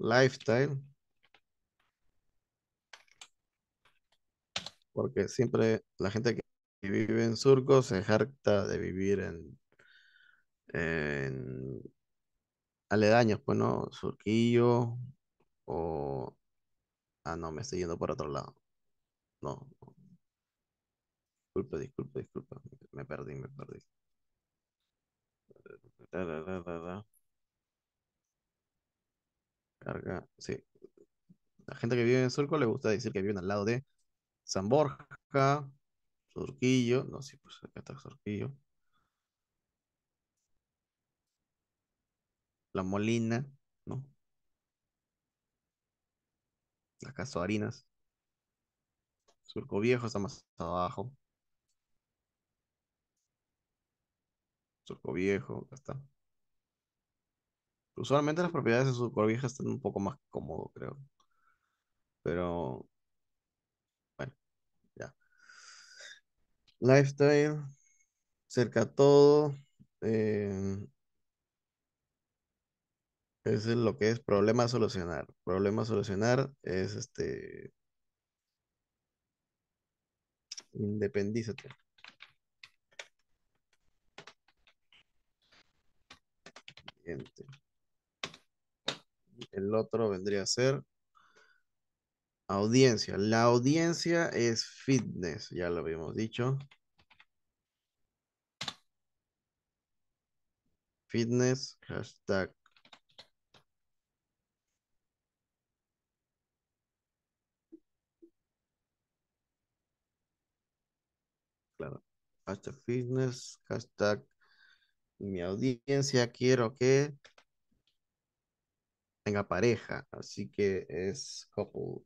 lifestyle porque siempre la gente que vive en Surco se jacta de vivir en, aledaños, pues no, Surquillo o... Ah, no, me estoy yendo por otro lado. No. disculpe disculpe disculpe Me perdí, me perdí. Carga, sí. La gente que vive en Surco le gusta decir que viven al lado de San Borja, Surquillo, no, sí, pues acá está Surquillo. La Molina, ¿no? Las Harinas. Surco Viejo está más abajo. Surco Viejo, acá está. Usualmente las propiedades de Surco Viejo están un poco más cómodo, creo. Pero Lifestyle, cerca a todo. Eh, es lo que es problema solucionar. Problema solucionar es este. Independízate. El otro vendría a ser Audiencia. La audiencia es fitness, ya lo habíamos dicho. Fitness, hashtag. Claro. hasta fitness, hashtag. Mi audiencia quiero que tenga pareja, así que es couple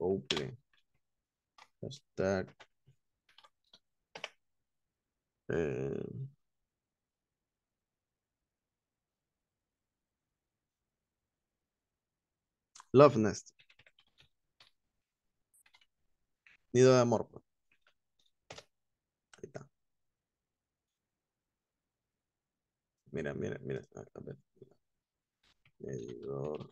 open. Hashtag. Eh, Love Nest. Nido de amor. Pues. Ahí está. Mira, mira, mira. A ver. Medidor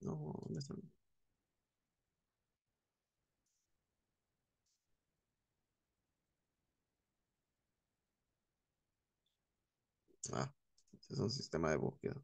No, Ah, ese es un sistema de búsqueda.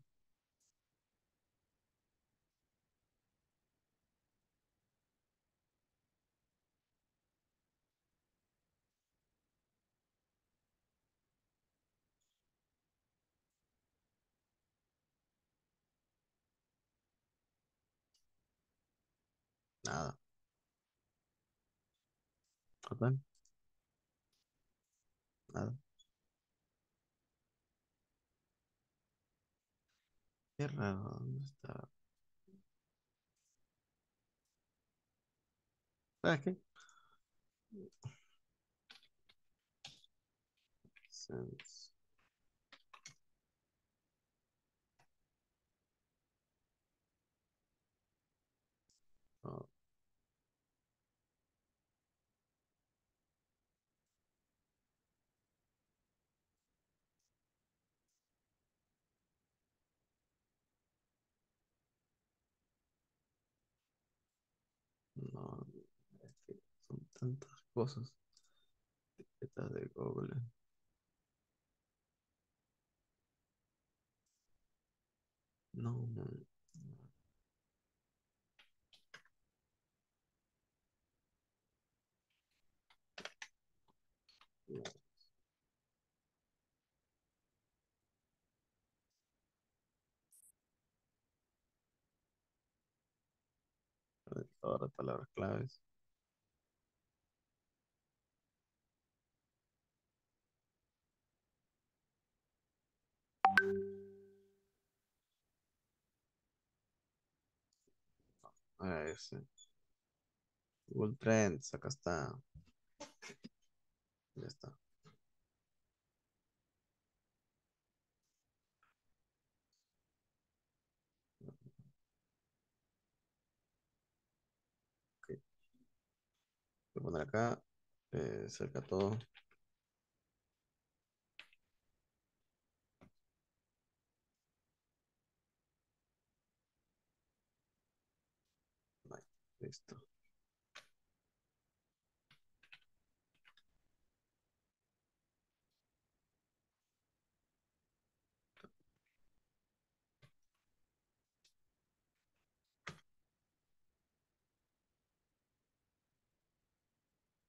nada. ¿Ok? Nada. Qué raro, ¿dónde está? ¿Sabes ah, qué? Sense. cosas. de Google. No, no. Ahora palabras claves. A ver, sí. Google Trends, acá está. Ya está. Okay. Voy a poner acá, eh, cerca todo.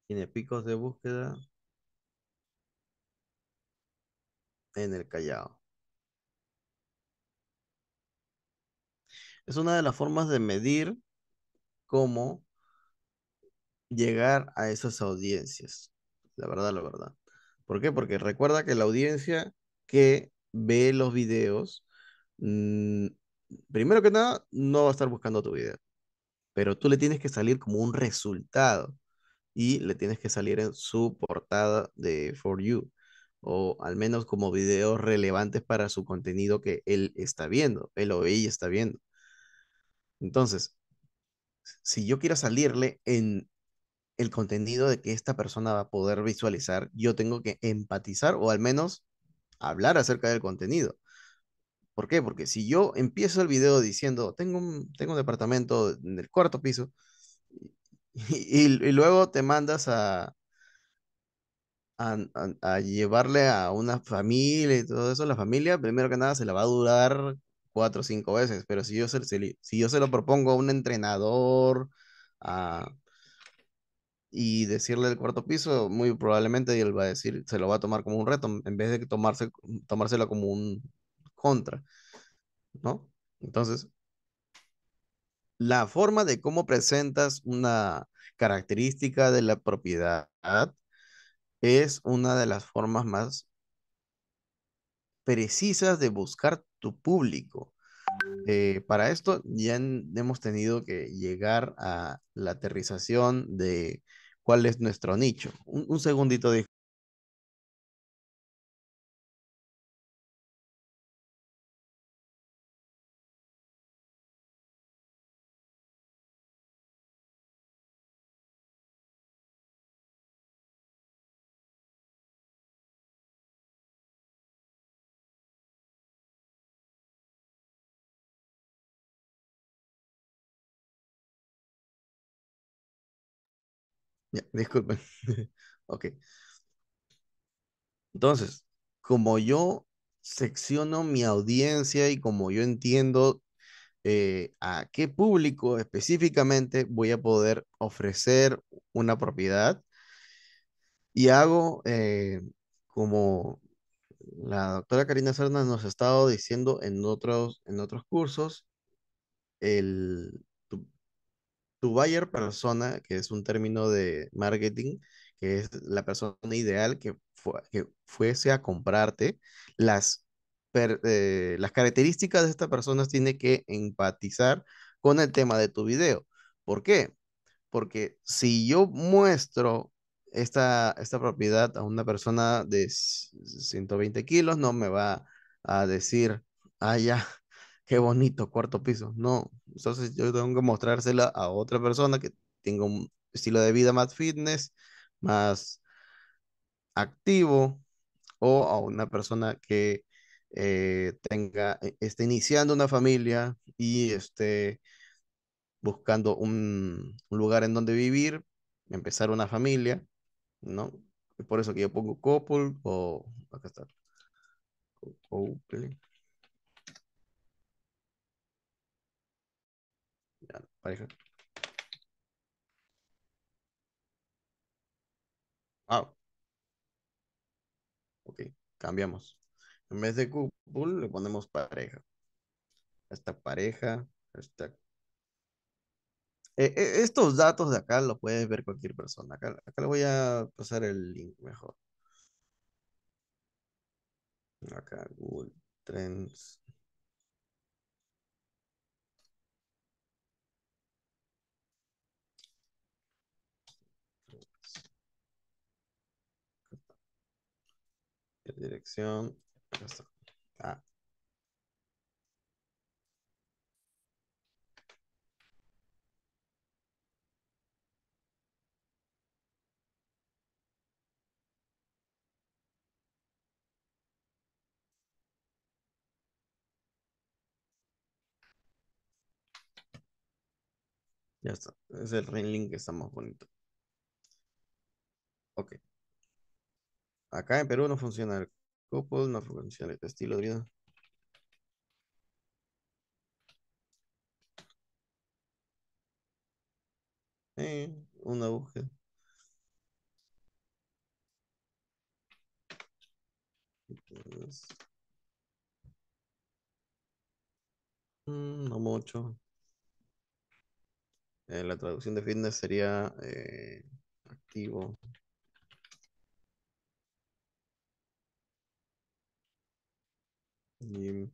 Tiene picos de búsqueda en el Callao. Es una de las formas de medir cómo llegar a esas audiencias. La verdad, la verdad. ¿Por qué? Porque recuerda que la audiencia que ve los videos, mm, primero que nada, no va a estar buscando tu video. Pero tú le tienes que salir como un resultado y le tienes que salir en su portada de For You o al menos como videos relevantes para su contenido que él está viendo, él o ella está viendo. Entonces, si yo quiero salirle en el contenido de que esta persona va a poder visualizar, yo tengo que empatizar o al menos hablar acerca del contenido. ¿Por qué? Porque si yo empiezo el video diciendo, tengo un, tengo un departamento en el cuarto piso, y, luego te mandas a, a, llevarle a una familia y todo eso, la familia primero que nada se la va a durar cuatro o cinco veces, pero si yo se, lo propongo a un entrenador ah, y decirle el cuarto piso, muy probablemente él va a decir, se lo va a tomar como un reto, en vez de tomarse, tomárselo como un contra, ¿no? Entonces, la forma de cómo presentas una característica de la propiedad es una de las formas más precisas de buscar público. Eh, para esto ya hemos tenido que llegar a la aterrización de cuál es nuestro nicho. Un, un segundito de Ya, disculpen. ok. Entonces, como yo secciono mi audiencia y como yo entiendo eh, a qué público específicamente voy a poder ofrecer una propiedad y hago eh, como la doctora Karina Serna nos ha estado diciendo en otros, en otros cursos, el, tu buyer persona, que es un término de marketing, que es la persona ideal que, que fuese a comprarte, las, eh, las características de esta persona tiene que empatizar con el tema de tu video. ¿Por qué? Porque si yo muestro esta, esta propiedad a una persona de 120 kilos, no me va a decir, ah, ya, qué bonito, cuarto piso. No, entonces yo tengo que mostrársela a otra persona que tenga un estilo de vida más fitness, más activo, o a una persona que eh, tenga, e, esté iniciando una familia y esté buscando un, lugar en donde vivir, empezar una familia, ¿no? por eso que yo pongo couple o acá está. Couple. pareja. Wow. Ok, cambiamos. En vez de Google le ponemos pareja. Esta pareja, eh, eh, estos datos de acá Lo puede ver cualquier persona. Acá, acá le voy a pasar el link mejor. Acá, Google Trends. dirección. Ah. Ya está. Es el ring link que está más bonito. Ok. Acá en Perú no funciona el couple, no funciona el estilo de vida. Eh, no mucho. Eh, la traducción de fitness sería eh, activo. Jim.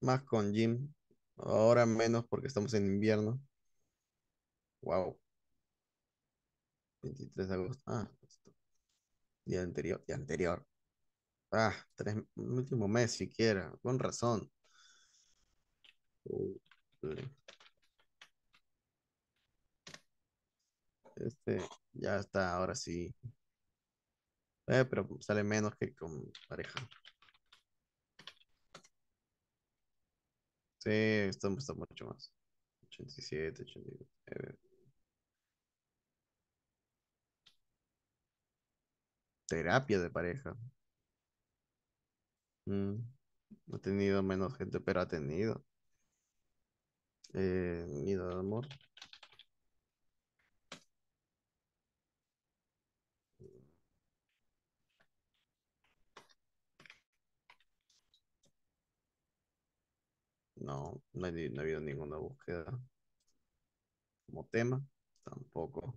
Más con Jim. Ahora menos porque estamos en invierno. Wow. 23 de agosto. Ah, día anterior. Día anterior. Ah, tres, último mes siquiera. Con razón. Este, ya está, ahora sí. Eh, pero sale menos que con pareja. Sí, está, está mucho más. 87, 89. Terapia de pareja. Mm, no Ha tenido menos gente, pero ha tenido. Eh, nido de amor. No, no, ha habido ninguna búsqueda. Como tema, tampoco.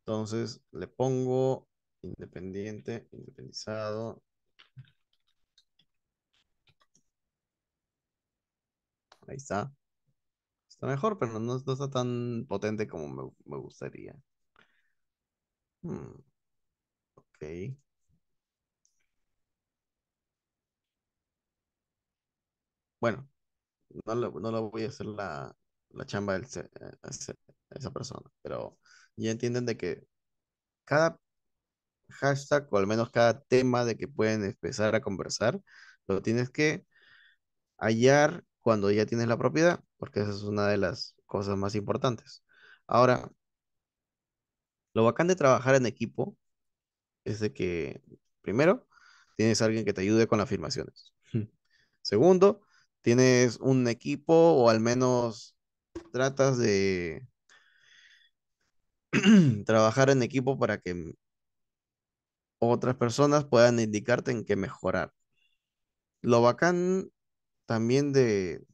Entonces, le pongo independiente, independizado. Ahí está. Está mejor, pero no, está tan potente como me, gustaría. Hmm, ok. Bueno, no lo voy a hacer la, chamba del, eh, esa persona, pero ya entienden de que cada hashtag o al menos cada tema de que pueden empezar a conversar, lo tienes que hallar cuando ya tienes la propiedad, porque esa es una de las cosas más importantes. Ahora, lo bacán de trabajar en equipo es de que, primero, tienes a alguien que te ayude con las afirmaciones. Hmm. Segundo, tienes un equipo o al menos tratas de trabajar en equipo para que otras personas puedan indicarte en qué mejorar. Lo bacán también de,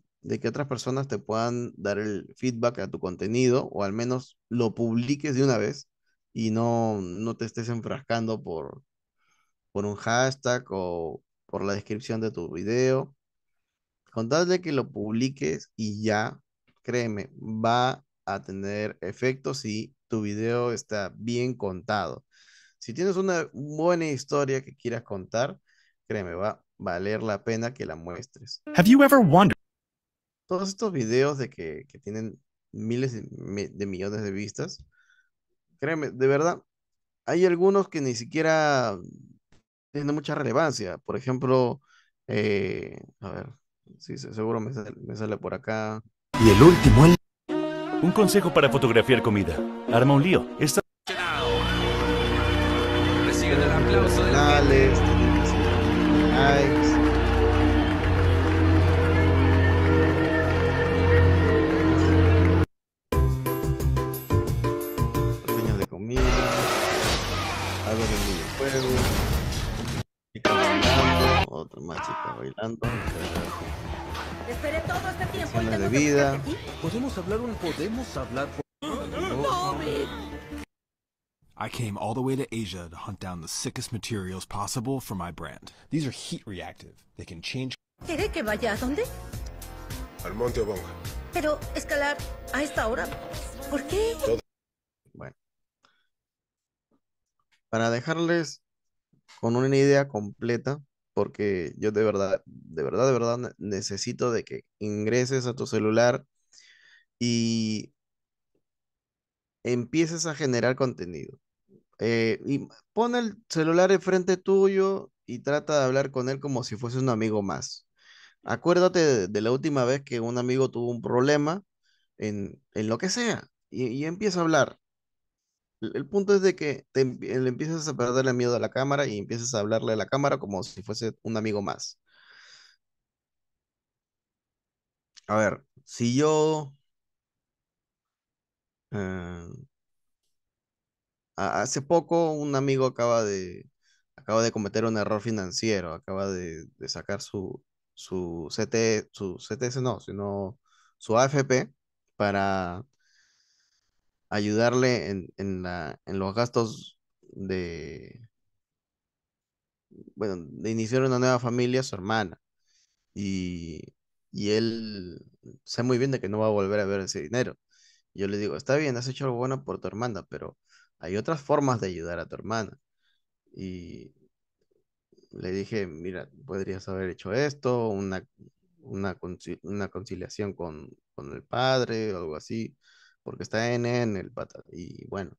que otras personas te puedan dar el feedback a tu contenido o al menos lo publiques de una vez y no, te estés enfrascando por, por un hashtag o por la descripción de tu video Contadle que lo publiques y ya, créeme, va a tener efecto si tu video está bien contado. Si tienes una buena historia que quieras contar, créeme, va a valer la pena que la muestres. Have you ever wondered? Todos estos videos de que, tienen miles de, millones de vistas, créeme, de verdad, hay algunos que ni siquiera tienen mucha relevancia. Por ejemplo, eh, a ver, Sí, seguro me sale, por acá. Y el último, el... Un consejo para fotografiar comida. Arma un lío. Está... el aplauso Otro machito bailando. esperé todo este tiempo y de vida. Podemos hablar un podemos hablar. I came all the way to Asia to hunt down the sickest materials possible for my brand. These are heat reactive. They can change. ¿Quiere que vaya a dónde? Al Monte Obonga. Pero escalar a esta hora. ¿Por qué? bueno. Para dejarles con una idea completa porque yo de verdad, de verdad, de verdad necesito de que ingreses a tu celular y empieces a generar contenido. Eh, y pon el celular enfrente tuyo y trata de hablar con él como si fuese un amigo más. Acuérdate de, la última vez que un amigo tuvo un problema en, lo que sea y empieza a hablar. El punto es de que le empiezas a perderle miedo a la cámara y empiezas a hablarle a la cámara como si fuese un amigo más. A ver, si yo... Eh, hace poco un amigo acaba de, acaba de cometer un error financiero, acaba de, sacar su, su, su CTS, no, sino su AFP para ayudarle en, los gastos de, bueno, de iniciar una nueva familia, su hermana. Y, él sabe muy bien de que no va a volver a ver ese dinero. Yo le digo, está bien, has hecho algo bueno por tu hermana, pero hay otras formas de ayudar a tu hermana. Y le dije, mira, podrías haber hecho esto, una, una, conciliación con, con el padre, o algo así porque está en, el Y bueno,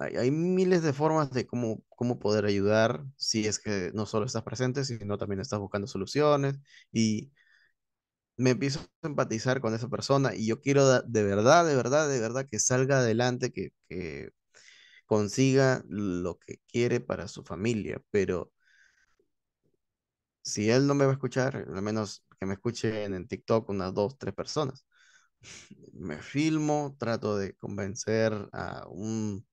hay, miles de formas de cómo, cómo poder ayudar si es que no solo estás presente, sino también estás buscando soluciones y me empiezo a empatizar con esa persona y yo quiero de verdad, de verdad, de verdad que salga adelante, que, que consiga lo que quiere para su familia, pero si él no me va a escuchar, al menos que me escuchen en TikTok unas dos, tres personas me filmo, trato de convencer a un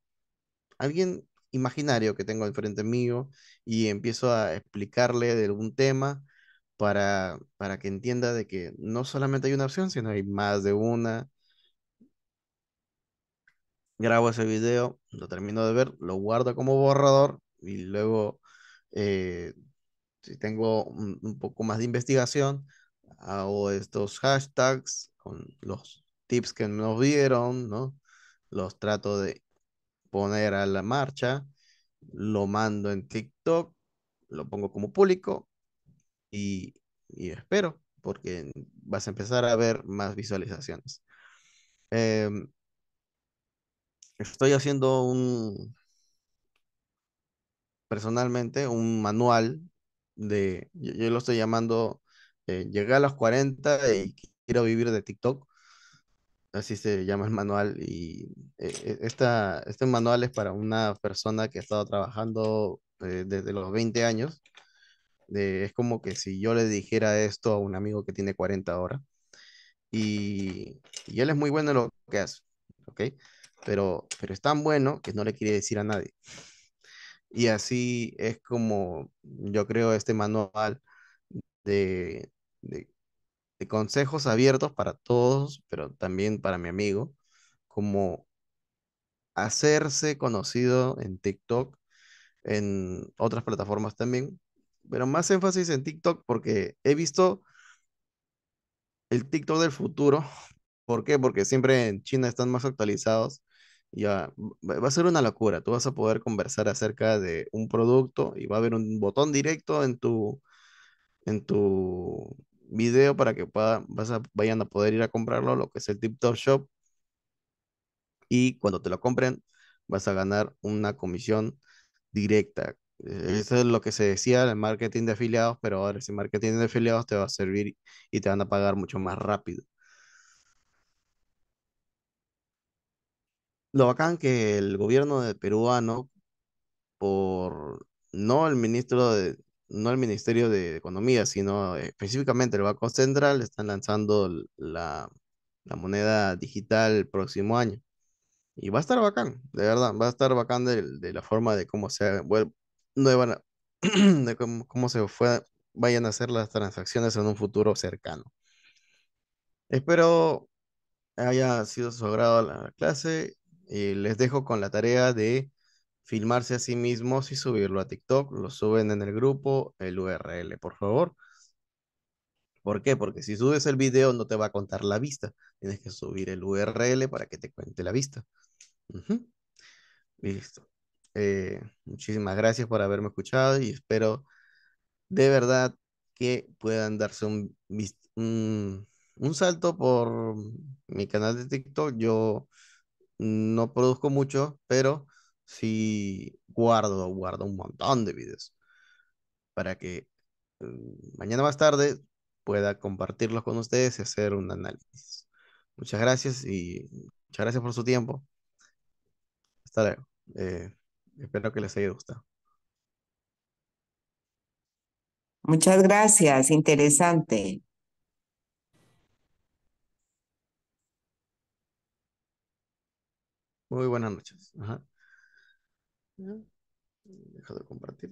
alguien imaginario que tengo enfrente mío y empiezo a explicarle de algún tema para, que entienda de que no solamente hay una opción, sino hay más de una. Grabo ese video, lo termino de ver, lo guardo como borrador y luego eh, si tengo un, un poco más de investigación, hago estos hashtags, con los tips que nos dieron, ¿no? Los trato de poner a la marcha, lo mando en TikTok, lo pongo como público y, espero, porque vas a empezar a ver más visualizaciones. Em, estoy haciendo un, personalmente, un manual de, yo, lo estoy llamando, eh, a los 40 y Quiero vivir de TikTok. Así se llama el manual. Y eh, esta, este manual es para una persona que ha estado trabajando eh, desde los 20 años. es como que si yo le dijera esto a un amigo que tiene 40 ahora. Y, y él es muy bueno en lo que hace. ¿Ok? Pero, pero es tan bueno que no le quiere decir a nadie. Y así es como yo creo este manual de, de, de consejos abiertos para todos, pero también para mi amigo, como hacerse conocido en TikTok, en otras plataformas también, pero más énfasis en TikTok porque he visto el TikTok del futuro. ¿Por qué? Porque siempre en China están más actualizados. Ya va a ser una locura. Tú vas a poder conversar acerca de un producto y va a haber un botón directo en tu en tu video para que pueda, vas a, vayan a poder ir a comprarlo, lo que es el Tip Top Shop. Y cuando te lo compren, vas a ganar una comisión directa. E, eso es lo que se decía el marketing de afiliados, pero ahora ese marketing de afiliados te va a servir y te van a pagar mucho más rápido. Lo bacán que el gobierno de peruano, por no el ministro de, no el Ministerio de Economía, sino eh, específicamente el Banco Central, están lanzando la, moneda digital el próximo año. Y va a estar bacán, de verdad, va a estar bacán de, la forma de cómo se nueva, cómo, se fue, vayan a hacer las transacciones en un futuro cercano. Espero haya sido su agrado la clase y les dejo con la tarea de filmarse a sí mismo y subirlo a TikTok. Lo suben en el grupo, el URL, por favor. ¿Por qué? Porque si subes el video no te va a contar la vista. Tienes que subir el URL para que te cuente la vista. Listo. Eh, muchísimas gracias por haberme escuchado y espero de verdad que puedan darse un, un salto por mi canal de TikTok. Yo no produzco mucho, pero sí guardo, guardo un montón de videos para que mm, mañana más tarde pueda compartirlos con ustedes y hacer un análisis. Muchas gracias y muchas gracias por su tiempo. Hasta luego. Eh, espero que les haya gustado. Muchas gracias, interesante. Muy buenas noches dejado de compartir.